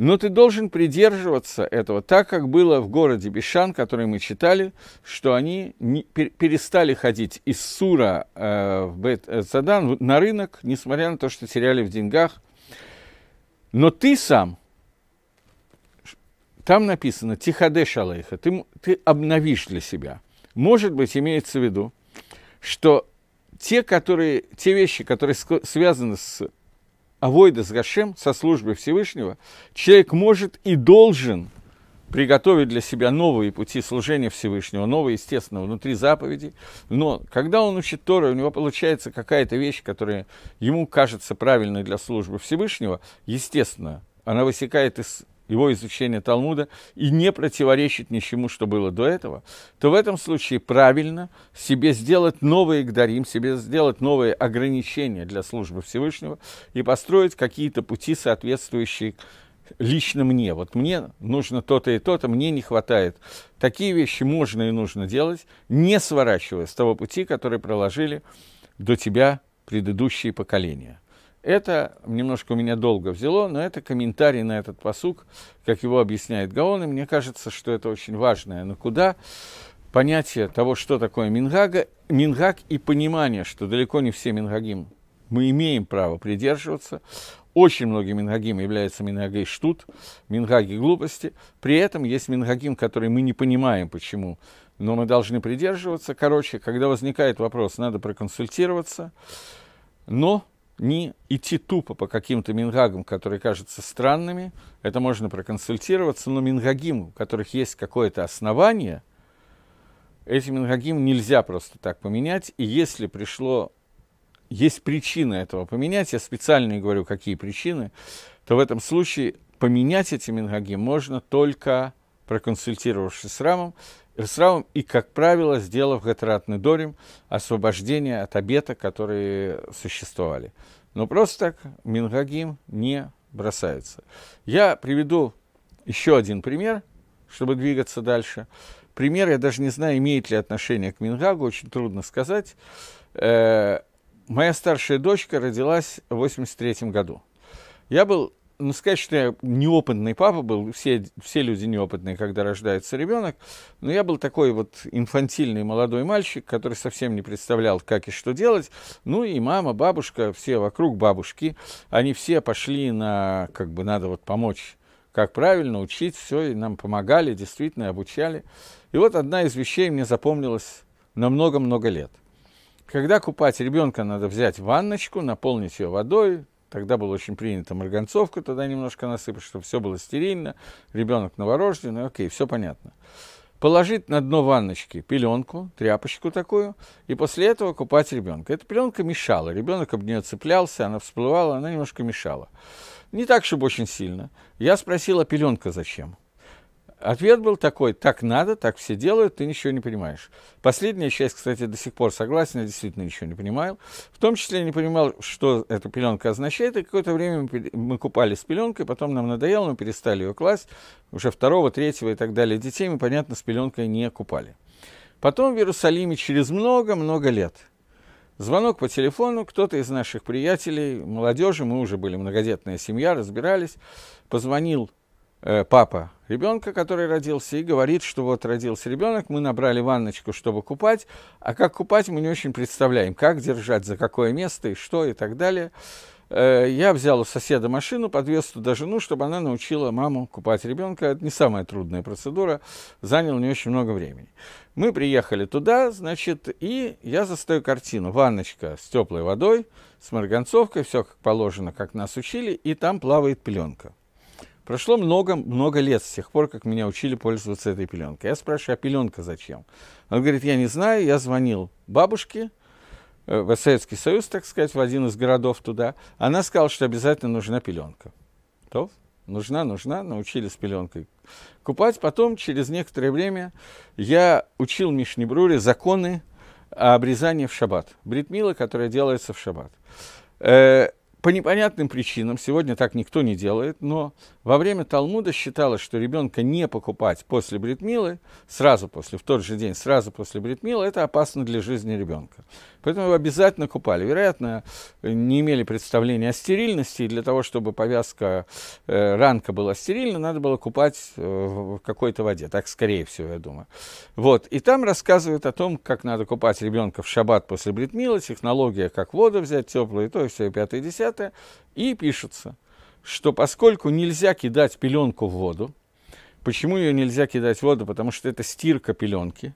[SPEAKER 1] но ты должен придерживаться этого, так как было в городе Бишан, который мы читали, что они не, перестали ходить из Сура э, в Бет-Садан на рынок, несмотря на то, что теряли в деньгах. Но ты сам, там написано «Тихадеш Алейха», ты, ты обновишь для себя. Может быть, имеется в виду, что те, которые, те вещи, которые связаны с Авойда с Гашем, со службы Всевышнего, человек может и должен приготовить для себя новые пути служения Всевышнего, новые, естественно, внутри заповедей. Но когда он учит Тору, у него получается какая-то вещь, которая ему кажется правильной для службы Всевышнего, естественно, она высекает из его изучение Талмуда, и не противоречит ничему, что было до этого, то в этом случае правильно себе сделать новые гдарим, себе сделать новые ограничения для службы Всевышнего и построить какие-то пути, соответствующие лично мне. Вот мне нужно то-то и то-то, мне не хватает. Такие вещи можно и нужно делать, не сворачивая с того пути, который проложили до тебя предыдущие поколения. Это немножко у меня долго взяло, но это комментарий на этот посук, как его объясняет Гаон, и мне кажется, что это очень важное. Но куда понятие того, что такое Мингага, Мингаг и понимание, что далеко не все Мингагим мы имеем право придерживаться. Очень многие мингагим являются мингаги штут, мингаги глупости. При этом есть мингагим, который мы не понимаем, почему но мы должны придерживаться. Короче, когда возникает вопрос, надо проконсультироваться. Но не идти тупо по каким-то мингагам, которые кажутся странными, это можно проконсультироваться, но мингагим, у которых есть какое-то основание, эти мингагим нельзя просто так поменять, и если пришло, есть причина этого поменять, я специально не говорю, какие причины, то в этом случае поменять эти мингагим можно только проконсультировавшись с Рамом, Ирсраум и, как правило, сделав Гетератный Дорим освобождение от обета, которые существовали. Но просто так Мингагим не бросается. Я приведу еще один пример, чтобы двигаться дальше. Пример, я даже не знаю, имеет ли отношение к Мингагу, очень трудно сказать. Э -э моя старшая дочка родилась в 83 году. Я был ну, сказать, что я неопытный папа был, все, все люди неопытные, когда рождается ребенок, но я был такой вот инфантильный молодой мальчик, который совсем не представлял, как и что делать. Ну и мама, бабушка, все вокруг бабушки, они все пошли на, как бы, надо вот помочь, как правильно учить, все, и нам помогали, действительно, обучали. И вот одна из вещей мне запомнилась на много-много лет. Когда купать ребенка, надо взять ванночку, наполнить ее водой, Тогда было очень принято марганцовку, тогда немножко насыпать, чтобы все было стерильно. Ребенок новорожденный, окей, все понятно. Положить на дно ванночки пеленку, тряпочку такую, и после этого купать ребенка. Эта пеленка мешала, ребенок об нее цеплялся, она всплывала, она немножко мешала. Не так, чтобы очень сильно. Я спросил спросила, пеленка зачем? Ответ был такой, так надо, так все делают, ты ничего не понимаешь. Последняя часть, кстати, до сих пор согласен, я действительно ничего не понимал. В том числе я не понимал, что эта пеленка означает, и какое-то время мы купали с пеленкой, потом нам надоело, мы перестали ее класть, уже второго, третьего и так далее детей мы, понятно, с пеленкой не купали. Потом в Иерусалиме через много-много лет – Звонок по телефону, кто-то из наших приятелей, молодежи, мы уже были многодетная семья, разбирались, позвонил э, папа ребенка, который родился, и говорит, что вот родился ребенок, мы набрали ванночку, чтобы купать, а как купать мы не очень представляем, как держать, за какое место и что и так далее. Э, я взял у соседа машину, подвез туда жену, чтобы она научила маму купать ребенка. Это не самая трудная процедура, занял не очень много времени. Мы приехали туда, значит, и я застаю картину. Ванночка с теплой водой, с марганцовкой, все как положено, как нас учили, и там плавает пленка. Прошло много-много лет с тех пор, как меня учили пользоваться этой пеленкой. Я спрашиваю, а пеленка зачем? Он говорит, я не знаю, я звонил бабушке, э, в Советский Союз, так сказать, в один из городов туда. Она сказала, что обязательно нужна пеленка. То нужна, нужна, научились пеленкой купать. Потом, через некоторое время, я учил Мишнебруре законы обрезания в шаббат. Бритмила, которая делается в шаббат. Э, по непонятным причинам, сегодня так никто не делает, но во время Талмуда считалось, что ребенка не покупать после бритмилы, сразу после, в тот же день, сразу после бритмилы, это опасно для жизни ребенка. Поэтому его обязательно купали. Вероятно, не имели представления о стерильности, и для того, чтобы повязка, э, ранка была стерильна, надо было купать э, в какой-то воде. Так, скорее всего, я думаю. Вот. И там рассказывают о том, как надо купать ребенка в шаббат после бритмилы, технология, как воду взять теплую, и то, и все, и пятое, и десятое пятое, и пишется, что поскольку нельзя кидать пеленку в воду, почему ее нельзя кидать в воду, потому что это стирка пеленки,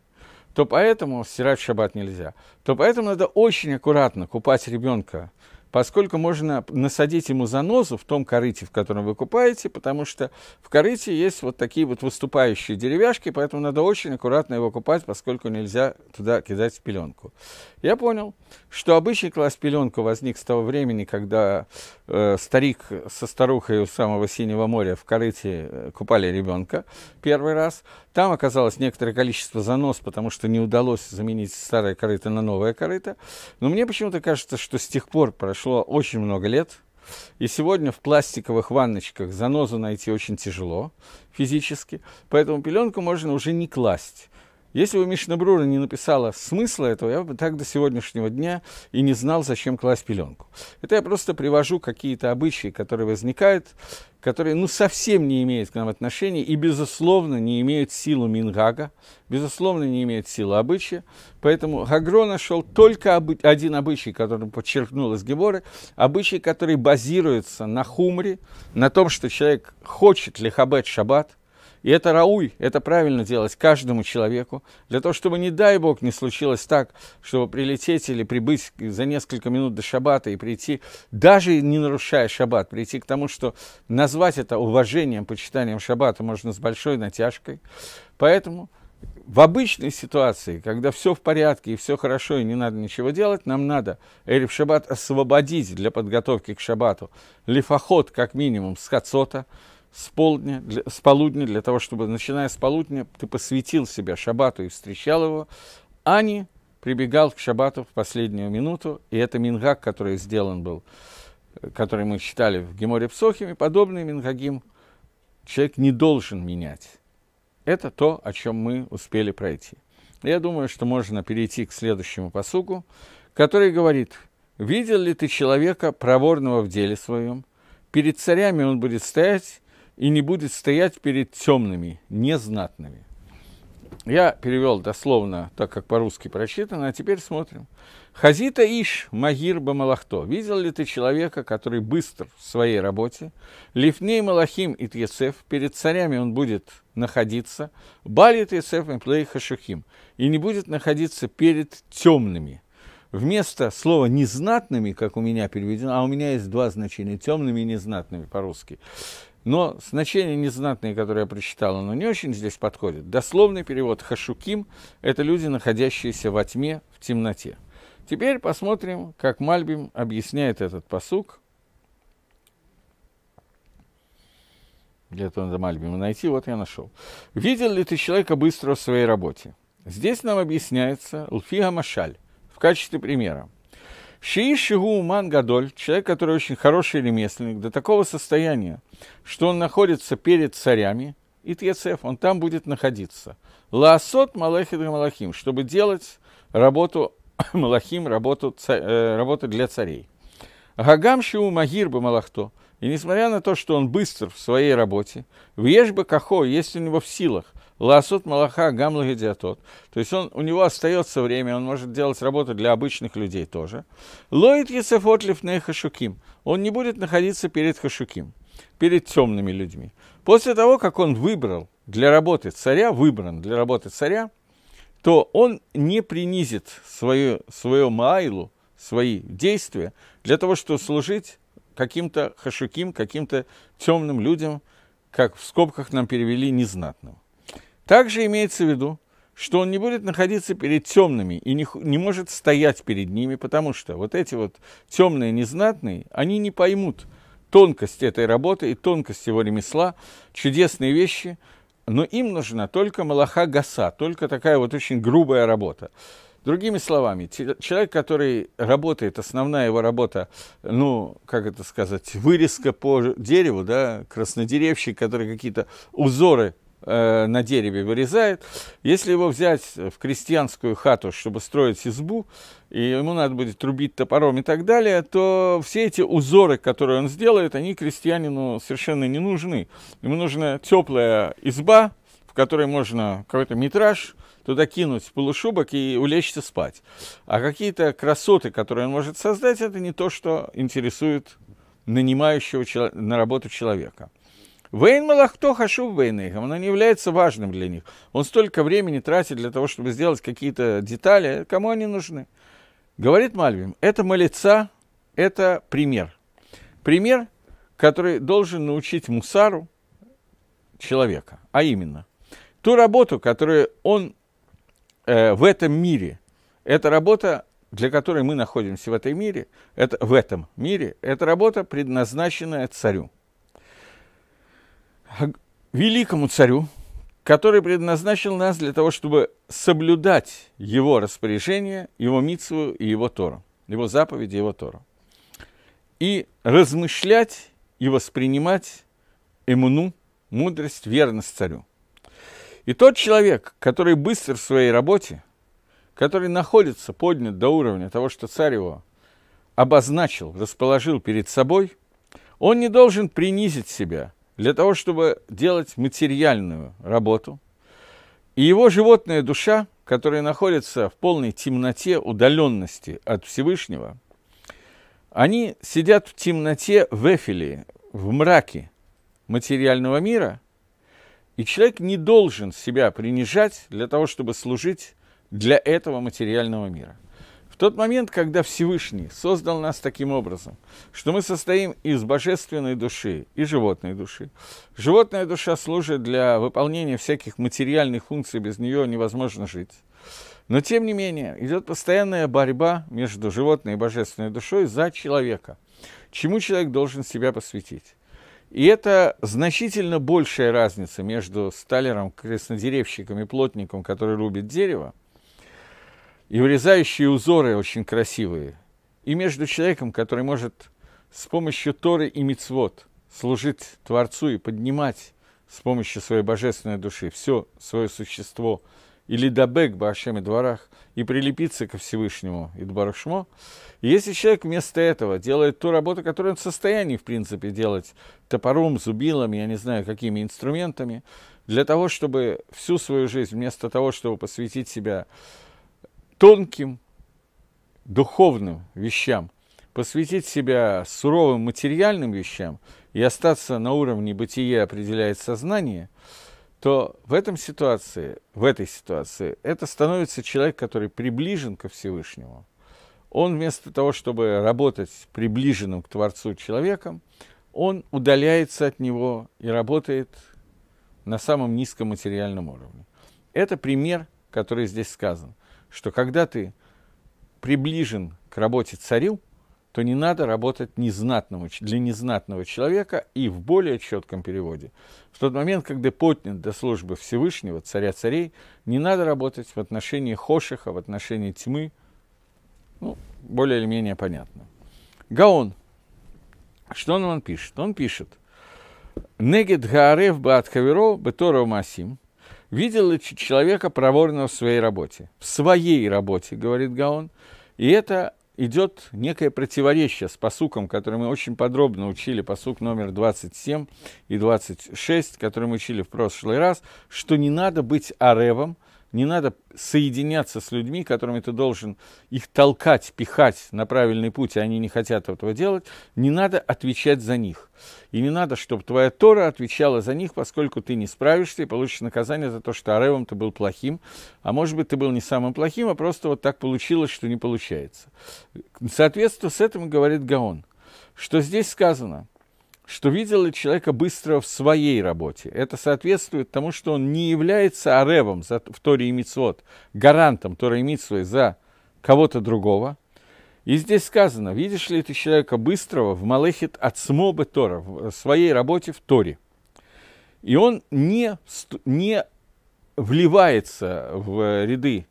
[SPEAKER 1] то поэтому стирать в шаббат нельзя, то поэтому надо очень аккуратно купать ребенка поскольку можно насадить ему занозу в том корыте, в котором вы купаете, потому что в корыте есть вот такие вот выступающие деревяшки, поэтому надо очень аккуратно его купать, поскольку нельзя туда кидать пеленку. Я понял, что обычный класс пеленку возник с того времени, когда э, старик со старухой у самого Синего моря в корыте э, купали ребенка первый раз – там оказалось некоторое количество занос, потому что не удалось заменить старое корыто на новое корыто. Но мне почему-то кажется, что с тех пор прошло очень много лет. И сегодня в пластиковых ванночках занозу найти очень тяжело физически, поэтому пеленку можно уже не класть. Если бы Мишна Брура не написала смысла этого, я бы так до сегодняшнего дня и не знал, зачем класть пеленку. Это я просто привожу какие-то обычаи, которые возникают, которые ну, совсем не имеют к нам отношения и, безусловно, не имеют силу Мингага, безусловно, не имеют силу обычая. Поэтому Гагро нашел только обы- один обычай, которым подчеркнулась Геборы, обычай, который базируется на хумре, на том, что человек хочет лихабет шаббат – и это рауй, это правильно делать каждому человеку, для того, чтобы, не дай бог, не случилось так, чтобы прилететь или прибыть за несколько минут до шаббата и прийти, даже не нарушая шаббат, прийти к тому, что назвать это уважением, почитанием шаббата можно с большой натяжкой. Поэтому в обычной ситуации, когда все в порядке и все хорошо, и не надо ничего делать, нам надо Эриф Шаббат освободить для подготовки к Шаббату лифоход как минимум с хацота – с, полдня, для, с полудня, для того, чтобы, начиная с полудня, ты посвятил себя шабату и встречал его, а не прибегал к шабату в последнюю минуту, и это мингак, который сделан был, э, который мы читали в Геморе Псохиме, подобный мингагим человек не должен менять. Это то, о чем мы успели пройти. Я думаю, что можно перейти к следующему посугу, который говорит, «Видел ли ты человека, проворного в деле своем? Перед царями он будет стоять и не будет стоять перед темными, незнатными. Я перевел дословно, так как по-русски прочитано, а теперь смотрим. Хазита Иш Магир Бамалахто. Видел ли ты человека, который быстр в своей работе? Лифней Малахим и Тьесеф. Перед царями он будет находиться. Бали Тьесеф и эм Плей Хашухим. И не будет находиться перед темными. Вместо слова «незнатными», как у меня переведено, а у меня есть два значения – темными и незнатными по-русски – но значение незнатные, которое я прочитал, оно не очень здесь подходит. Дословный перевод «хашуким» – это люди, находящиеся во тьме, в темноте. Теперь посмотрим, как Мальбим объясняет этот посук. Где-то надо Мальбима найти, вот я нашел. «Видел ли ты человека быстро в своей работе?» Здесь нам объясняется Лфига Машаль в качестве примера. Шиишигу уман гадоль, человек, который очень хороший ремесленник, до такого состояния, что он находится перед царями, и Тецеф, он там будет находиться. Лаосот Малахид Малахим, чтобы делать работу Малахим, работу, э, работу для царей. Гагам Шиу Магир бы Малахто, и несмотря на то, что он быстр в своей работе, в Ешбе Кахо есть у него в силах – Ласут Малаха Гамла То есть он, у него остается время, он может делать работу для обычных людей тоже. Лоид Есефотлив Хашуким. Он не будет находиться перед Хашуким, перед темными людьми. После того, как он выбрал для работы царя, выбран для работы царя, то он не принизит свою свою Маайлу, свои действия для того, чтобы служить каким-то хашуким, каким-то темным людям, как в скобках нам перевели, незнатным. Также имеется в виду, что он не будет находиться перед темными и не, не может стоять перед ними, потому что вот эти вот темные незнатные, они не поймут тонкость этой работы и тонкость его ремесла, чудесные вещи, но им нужна только малаха гаса, только такая вот очень грубая работа. Другими словами, человек, который работает, основная его работа, ну, как это сказать, вырезка по дереву, да, краснодеревщик, который какие-то узоры э, на дереве вырезает. Если его взять в крестьянскую хату, чтобы строить избу, и ему надо будет рубить топором и так далее, то все эти узоры, которые он сделает, они крестьянину совершенно не нужны. Ему нужна теплая изба, в которой можно какой-то метраж, туда кинуть полушубок и улечься спать. А какие-то красоты, которые он может создать, это не то, что интересует нанимающего на работу человека. Вейн Малахто Хашу Вейнейхам, она не является важным для них. Он столько времени тратит для того, чтобы сделать какие-то детали, кому они нужны. Говорит Мальвим, это молица, это пример. Пример, который должен научить мусару человека, а именно ту работу, которую он э, в этом мире, эта работа, для которой мы находимся в, этой мире, это, в этом мире, эта работа предназначенная царю – великому царю, который предназначил нас для того, чтобы соблюдать его распоряжение, его митцву и его Тору, его заповеди, его Тору. И размышлять и воспринимать эмуну, мудрость, верность царю. И тот человек, который быстр в своей работе, который находится поднят до уровня того, что царь его обозначил, расположил перед собой, он не должен принизить себя, для того, чтобы делать материальную работу. И его животная душа, которая находится в полной темноте, удаленности от Всевышнего, они сидят в темноте в эфилии, в мраке материального мира, и человек не должен себя принижать для того, чтобы служить для этого материального мира. В тот момент, когда Всевышний создал нас таким образом, что мы состоим из божественной души и животной души. Животная душа служит для выполнения всяких материальных функций, без нее невозможно жить. Но, тем не менее, идет постоянная борьба между животной и божественной душой за человека, чему человек должен себя посвятить. И это значительно большая разница между сталером, краснодеревщиком и плотником, который рубит дерево – и вырезающие узоры очень красивые, и между человеком, который может с помощью Торы и Мицвод служить Творцу и поднимать с помощью своей божественной души все свое существо, или дабек Башем и дворах, и прилепиться ко Всевышнему и Дбарашмо. Если человек вместо этого делает ту работу, которую он в состоянии, в принципе, делать топором, зубилами, я не знаю, какими инструментами, для того, чтобы всю свою жизнь, вместо того, чтобы посвятить себя тонким духовным вещам, посвятить себя суровым материальным вещам и остаться на уровне бытия определяет сознание, то в, этом ситуации, в этой ситуации это становится человек, который приближен ко Всевышнему. Он вместо того, чтобы работать приближенным к Творцу человеком, он удаляется от него и работает на самом низком материальном уровне. Это пример, который здесь сказан – что когда ты приближен к работе царил, то не надо работать незнатному, для незнатного человека и в более четком переводе. В тот момент, когда поднят до службы Всевышнего, царя царей, не надо работать в отношении Хошиха, в отношении тьмы. Ну, более или менее понятно. Гаон. Что он, он пишет? Он пишет. Негет гаарев баат хаверо беторо масим видел ли человека проворного в своей работе. В своей работе, говорит Гаон. И это идет некое противоречие с посуком, который мы очень подробно учили, посук номер 27 и 26, который мы учили в прошлый раз, что не надо быть аревом – не надо соединяться с людьми, которыми ты должен их толкать, пихать на правильный путь, и они не хотят этого делать, не надо отвечать за них. И не надо, чтобы твоя Тора отвечала за них, поскольку ты не справишься и получишь наказание за то, что Аревом ты был плохим, а может быть, ты был не самым плохим, а просто вот так получилось, что не получается. Соответственно, с этим говорит Гаон, что здесь сказано – что видел человека быстрого в своей работе. Это соответствует тому, что он не является аревом за, в Торе и Мицвод, гарантом Тора и Мицвод за кого-то другого. И здесь сказано, видишь ли ты человека быстрого в Малехит от Смобы Тора, в э, своей работе в Торе. И он не, не вливается в э, ряды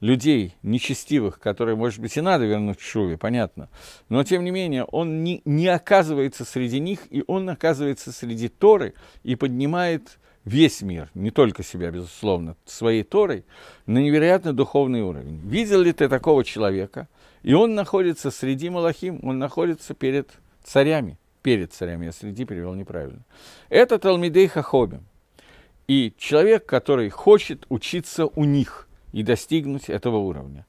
[SPEAKER 1] людей нечестивых, которые, может быть, и надо вернуть в Шуве, понятно, но, тем не менее, он не, не оказывается среди них, и он оказывается среди Торы и поднимает весь мир, не только себя, безусловно, своей Торой, на невероятно духовный уровень. Видел ли ты такого человека? И он находится среди Малахим, он находится перед царями, перед царями, я среди перевел неправильно. Это Талмидей Хахобим. И человек, который хочет учиться у них – и достигнуть этого уровня.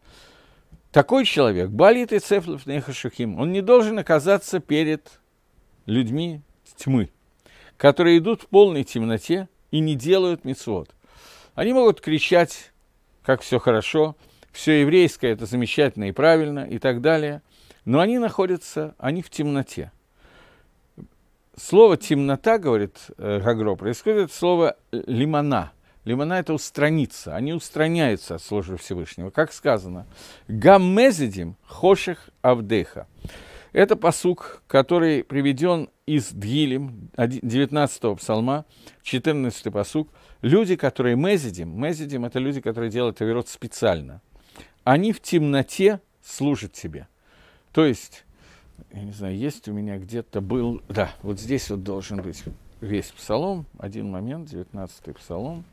[SPEAKER 1] Такой человек, балит и цефлов нехашухим, он не должен оказаться перед людьми тьмы, которые идут в полной темноте и не делают мицвод. Они могут кричать, как все хорошо, все еврейское это замечательно и правильно и так далее, но они находятся, они в темноте. Слово темнота, говорит э, Гагро, происходит слово лимана это устранится, они устраняются от службы Всевышнего. Как сказано, «Гаммезидим хоших авдеха». Это посук, который приведен из Дгилем, 19-го псалма, 14-й посук. Люди, которые мезидим, мезидим – это люди, которые делают Аверот специально. Они в темноте служат тебе. То есть, я не знаю, есть у меня где-то был, да, вот здесь вот должен быть весь псалом, один момент, 19-й псалом,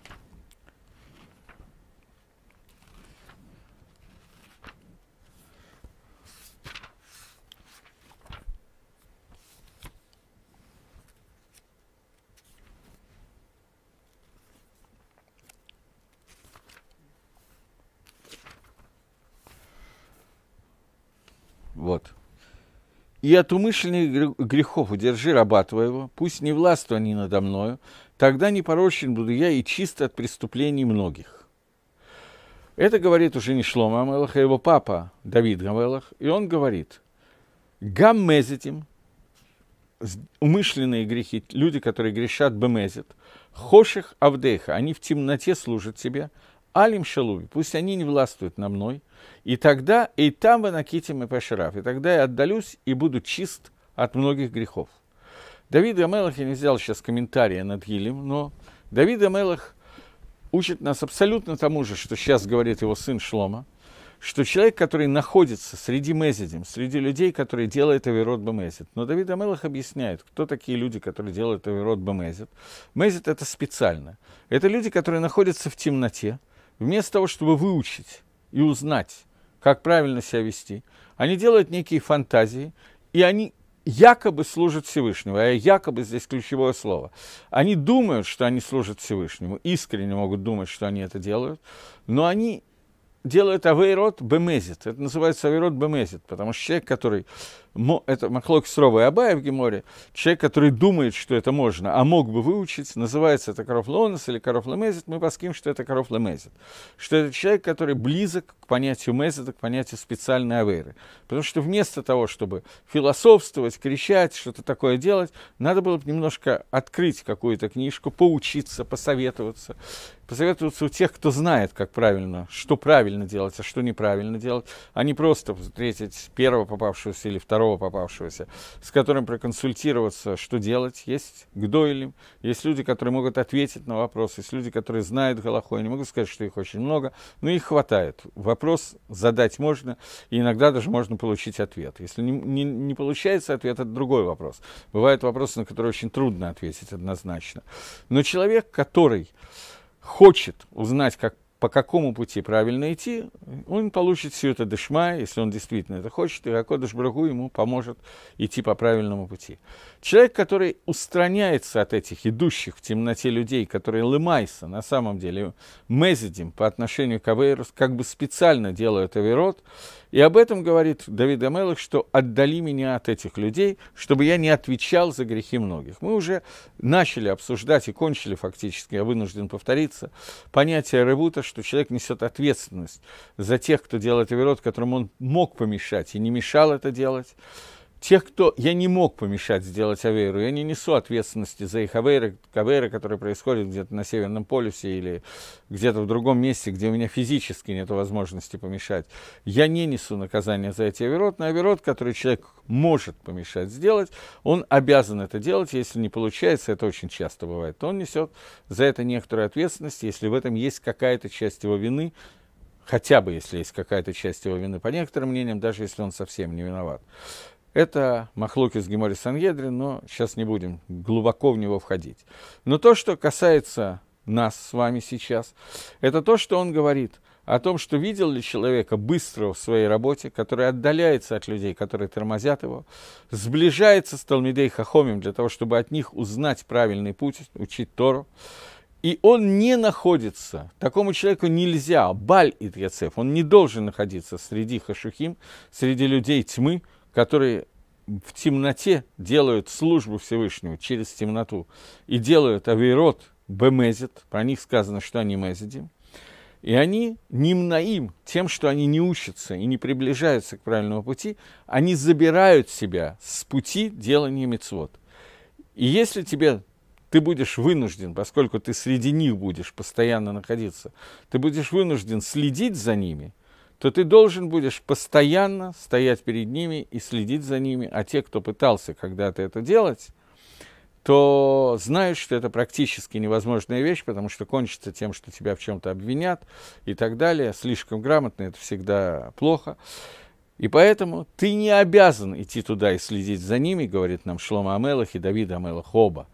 [SPEAKER 1] Вот. «И от умышленных грехов удержи раба твоего, пусть не властвуют они надо мною, тогда не порочен буду я и чист от преступлений многих». Это говорит уже не Шлома Амелах, а его папа Давид Гавелах, и он говорит, «Гаммезитим, умышленные грехи, люди, которые грешат бемезит, хоших авдеха они в темноте служат тебе, Алим Шалуби, пусть они не властвуют на мной, и тогда и там вы накитим и пашраф, и тогда я отдалюсь и буду чист от многих грехов. Давид Амелах, я не взял сейчас комментария над Гилем, но Давид Амелах учит нас абсолютно тому же, что сейчас говорит его сын Шлома, что человек, который находится среди мезидим, среди людей, которые делают Аверот Бемезит. Но Давид Амелах объясняет, кто такие люди, которые делают Аверот Бемезит. Мезит – это специально. Это люди, которые находятся в темноте, вместо того, чтобы выучить и узнать, как правильно себя вести, они делают некие фантазии, и они якобы служат Всевышнему, а якобы здесь ключевое слово. Они думают, что они служат Всевышнему, искренне могут думать, что они это делают, но они делают авейрот бемезит. Это называется авейрот бемезит, потому что человек, который это Махлок Срова и Абая в Геморе, человек, который думает, что это можно, а мог бы выучить, называется это коров Лонос или коров Лемезит, мы поским, что это коров Лемезит. Что это человек, который близок к понятию Мезита, к понятию специальной аверы. Потому что вместо того, чтобы философствовать, кричать, что-то такое делать, надо было бы немножко открыть какую-то книжку, поучиться, посоветоваться посоветоваться у тех, кто знает, как правильно, что правильно делать, а что неправильно делать, а не просто встретить первого попавшегося или второго второго попавшегося, с которым проконсультироваться, что делать, есть гдойлим, есть люди, которые могут ответить на вопросы, есть люди, которые знают Галаху, я не могу сказать, что их очень много, но их хватает. Вопрос задать можно, и иногда даже можно получить ответ. Если не, не, не получается ответ, это другой вопрос. Бывают вопросы, на которые очень трудно ответить однозначно. Но человек, который хочет узнать, как по какому пути правильно идти, он получит все это Дешма, если он действительно это хочет, и Акодыш Брагу ему поможет идти по правильному пути. Человек, который устраняется от этих идущих в темноте людей, которые лымайся на самом деле мезидим по отношению к Авейрус, как бы специально делают Аверот, и об этом говорит Давид Амелах, что «отдали меня от этих людей, чтобы я не отвечал за грехи многих». Мы уже начали обсуждать и кончили фактически, я вынужден повториться, понятие Ревута, что человек несет ответственность за тех, кто делает верот, которым он мог помешать и не мешал это делать тех, кто я не мог помешать сделать Авейру, я не несу ответственности за их Авейры, Авейры, которые происходят где-то на Северном полюсе или где-то в другом месте, где у меня физически нет возможности помешать. Я не несу наказания за эти Аверот, но Аверот, который человек может помешать сделать, он обязан это делать, если не получается, это очень часто бывает, то он несет за это некоторую ответственность, если в этом есть какая-то часть его вины, хотя бы если есть какая-то часть его вины, по некоторым мнениям, даже если он совсем не виноват. Это Махлук из Гемори Сангедрин, но сейчас не будем глубоко в него входить. Но то, что касается нас с вами сейчас, это то, что он говорит о том, что видел ли человека быстро в своей работе, который отдаляется от людей, которые тормозят его, сближается с Талмидей Хахомим для того, чтобы от них узнать правильный путь, учить Тору. И он не находится, такому человеку нельзя, Баль и Трецеф, он не должен находиться среди хашухим, среди людей тьмы, которые в темноте делают службу Всевышнему через темноту и делают авирот бемезит, про них сказано, что они мезидим, и они нимнаим, тем, что они не учатся и не приближаются к правильному пути, они забирают себя с пути делания мецвод. И если тебе ты будешь вынужден, поскольку ты среди них будешь постоянно находиться, ты будешь вынужден следить за ними – то ты должен будешь постоянно стоять перед ними и следить за ними, а те, кто пытался когда-то это делать, то знают, что это практически невозможная вещь, потому что кончится тем, что тебя в чем-то обвинят и так далее. Слишком грамотно это всегда плохо. И поэтому ты не обязан идти туда и следить за ними, говорит нам Шлома Амелах и Давид Амелах оба.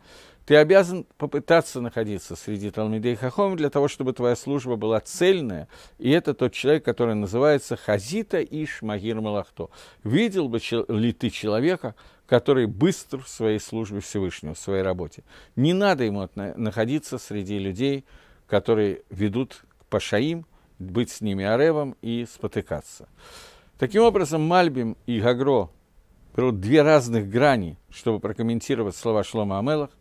[SPEAKER 1] Ты обязан попытаться находиться среди Талмидей Хахом для того, чтобы твоя служба была цельная. И это тот человек, который называется Хазита Иш Магир Малахто. Видел бы ли ты человека, который быстр в своей службе Всевышнего, в своей работе. Не надо ему находиться среди людей, которые ведут к Пашаим, быть с ними Аревом и спотыкаться. Таким образом, Мальбим и Гагро берут две разных грани, чтобы прокомментировать слова Шлома Амелах –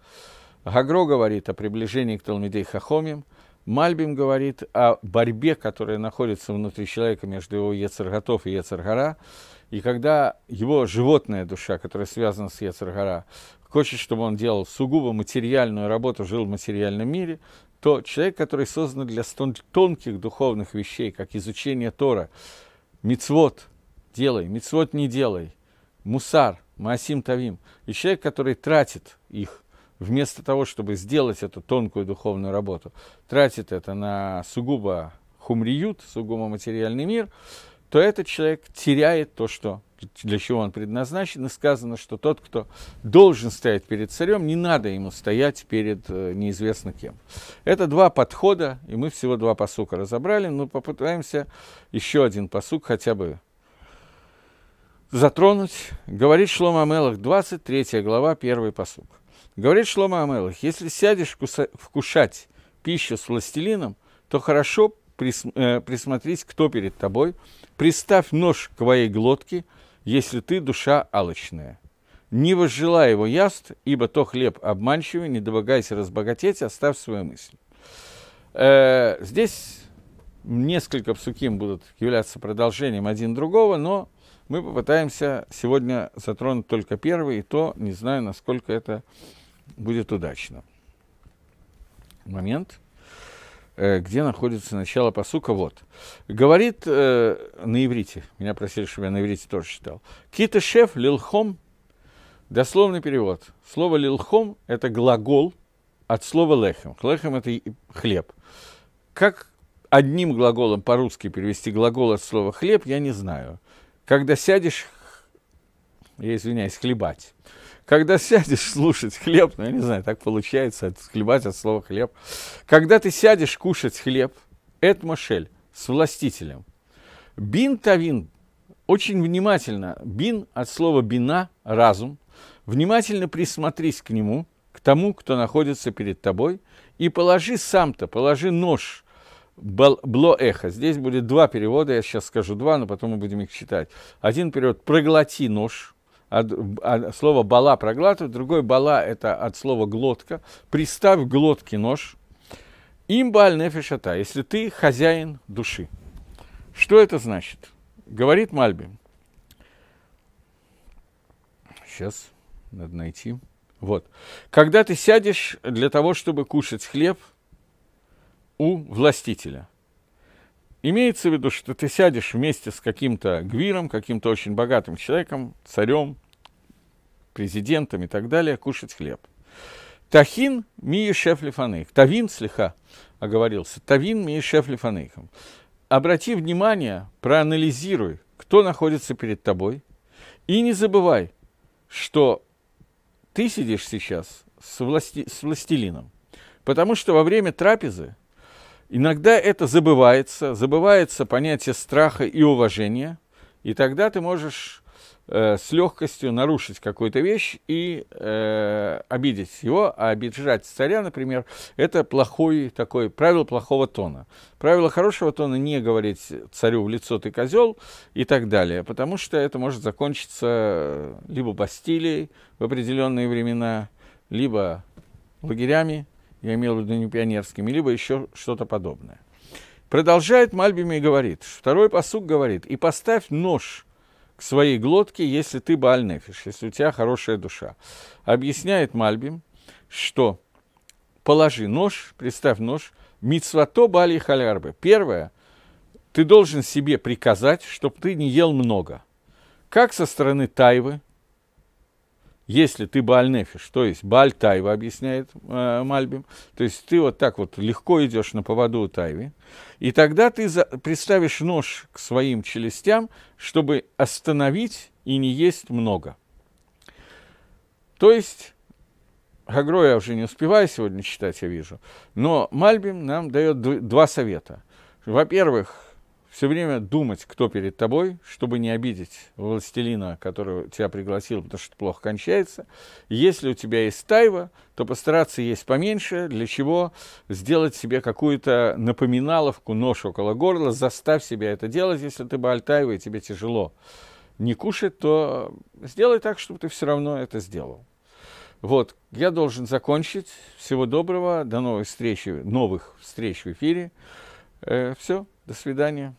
[SPEAKER 1] Гагро говорит о приближении к Талмидей Хахомим, Мальбим говорит о борьбе, которая находится внутри человека между его Ецарготов и Ецаргара, и когда его животная душа, которая связана с Ецаргара, хочет, чтобы он делал сугубо материальную работу, жил в материальном мире, то человек, который создан для тонких духовных вещей, как изучение Тора, мицвод делай, мицвод не делай, мусар, маасим тавим, и человек, который тратит их – вместо того, чтобы сделать эту тонкую духовную работу, тратит это на сугубо хумриют, сугубо материальный мир, то этот человек теряет то, что, для чего он предназначен. И сказано, что тот, кто должен стоять перед царем, не надо ему стоять перед э, неизвестно кем. Это два подхода, и мы всего два посука разобрали, но ну, попытаемся еще один посук хотя бы затронуть. Говорит Шлома Мелах, 23 глава, первый посук. Говорит Шлома Амелах, если сядешь вкушать пищу с властелином, то хорошо прис, э, присмотрись, кто перед тобой, приставь нож к твоей глотке, если ты душа алочная. Не возжелай его яст, ибо то хлеб обманчивый, не добогайся разбогатеть, оставь свою мысль. Э, здесь несколько псуким будут являться продолжением один другого, но мы попытаемся сегодня затронуть только первый, и то не знаю, насколько это будет удачно. Момент э, где находится начало посука. Вот. Говорит э, на иврите, меня просили, чтобы я на иврите тоже читал. Кита шеф лилхом, дословный перевод. Слово лилхом – это глагол от слова лехем. Лехем – это хлеб. Как одним глаголом по-русски перевести глагол от слова хлеб, я не знаю. Когда сядешь, я извиняюсь, хлебать – когда сядешь слушать хлеб, ну, я не знаю, так получается, это хлебать от слова хлеб. Когда ты сядешь кушать хлеб, это Машель с властителем. Бин Тавин, очень внимательно, бин от слова бина, разум, внимательно присмотрись к нему, к тому, кто находится перед тобой, и положи сам-то, положи нож, бло эхо. Здесь будет два перевода, я сейчас скажу два, но потом мы будем их читать. Один перевод – проглоти нож, от, от слова «бала» проглатывать, другой «бала» – это от слова «глотка». «Приставь глотке нож». «Им баль нефишата» – если ты хозяин души. Что это значит? Говорит Мальби. Сейчас, надо найти. Вот. Когда ты сядешь для того, чтобы кушать хлеб у властителя – Имеется в виду, что ты сядешь вместе с каким-то гвиром, каким-то очень богатым человеком, царем, президентом и так далее, кушать хлеб. Тахин мия шеф лифаных. Тавин слегка оговорился. Тавин мия шеф лифаныхом. Обрати внимание, проанализируй, кто находится перед тобой. И не забывай, что ты сидишь сейчас с, власти, с властелином. Потому что во время трапезы – Иногда это забывается, забывается понятие страха и уважения, и тогда ты можешь э, с легкостью нарушить какую-то вещь и э, обидеть его, а обижать царя, например, это плохой такой правило плохого тона. Правило хорошего тона не говорить царю в лицо ты козел и так далее, потому что это может закончиться э, либо бастилией в определенные времена, либо лагерями я имел в виду не пионерскими, либо еще что-то подобное. Продолжает Мальбими и говорит, второй посук говорит, и поставь нож к своей глотке, если ты Баальнефиш, если у тебя хорошая душа. Объясняет Мальбим, что положи нож, представь нож, мицвато бали халярбы. Первое, ты должен себе приказать, чтобы ты не ел много. Как со стороны тайвы, если ты бальнефиш, то есть баль объясняет э, Мальбим, то есть ты вот так вот легко идешь на поводу у тайви, и тогда ты за, представишь нож к своим челюстям, чтобы остановить и не есть много. То есть Гагро я уже не успеваю сегодня читать, я вижу. Но Мальбим нам дает два совета. Во-первых, все время думать, кто перед тобой, чтобы не обидеть властелина, который тебя пригласил, потому что плохо кончается. Если у тебя есть тайва, то постараться есть поменьше, для чего сделать себе какую-то напоминаловку, нож около горла, заставь себя это делать, если ты бальтаева и тебе тяжело не кушать, то сделай так, чтобы ты все равно это сделал. Вот, я должен закончить. Всего доброго, до новых встреч, новых встреч в эфире. Э, все, до свидания.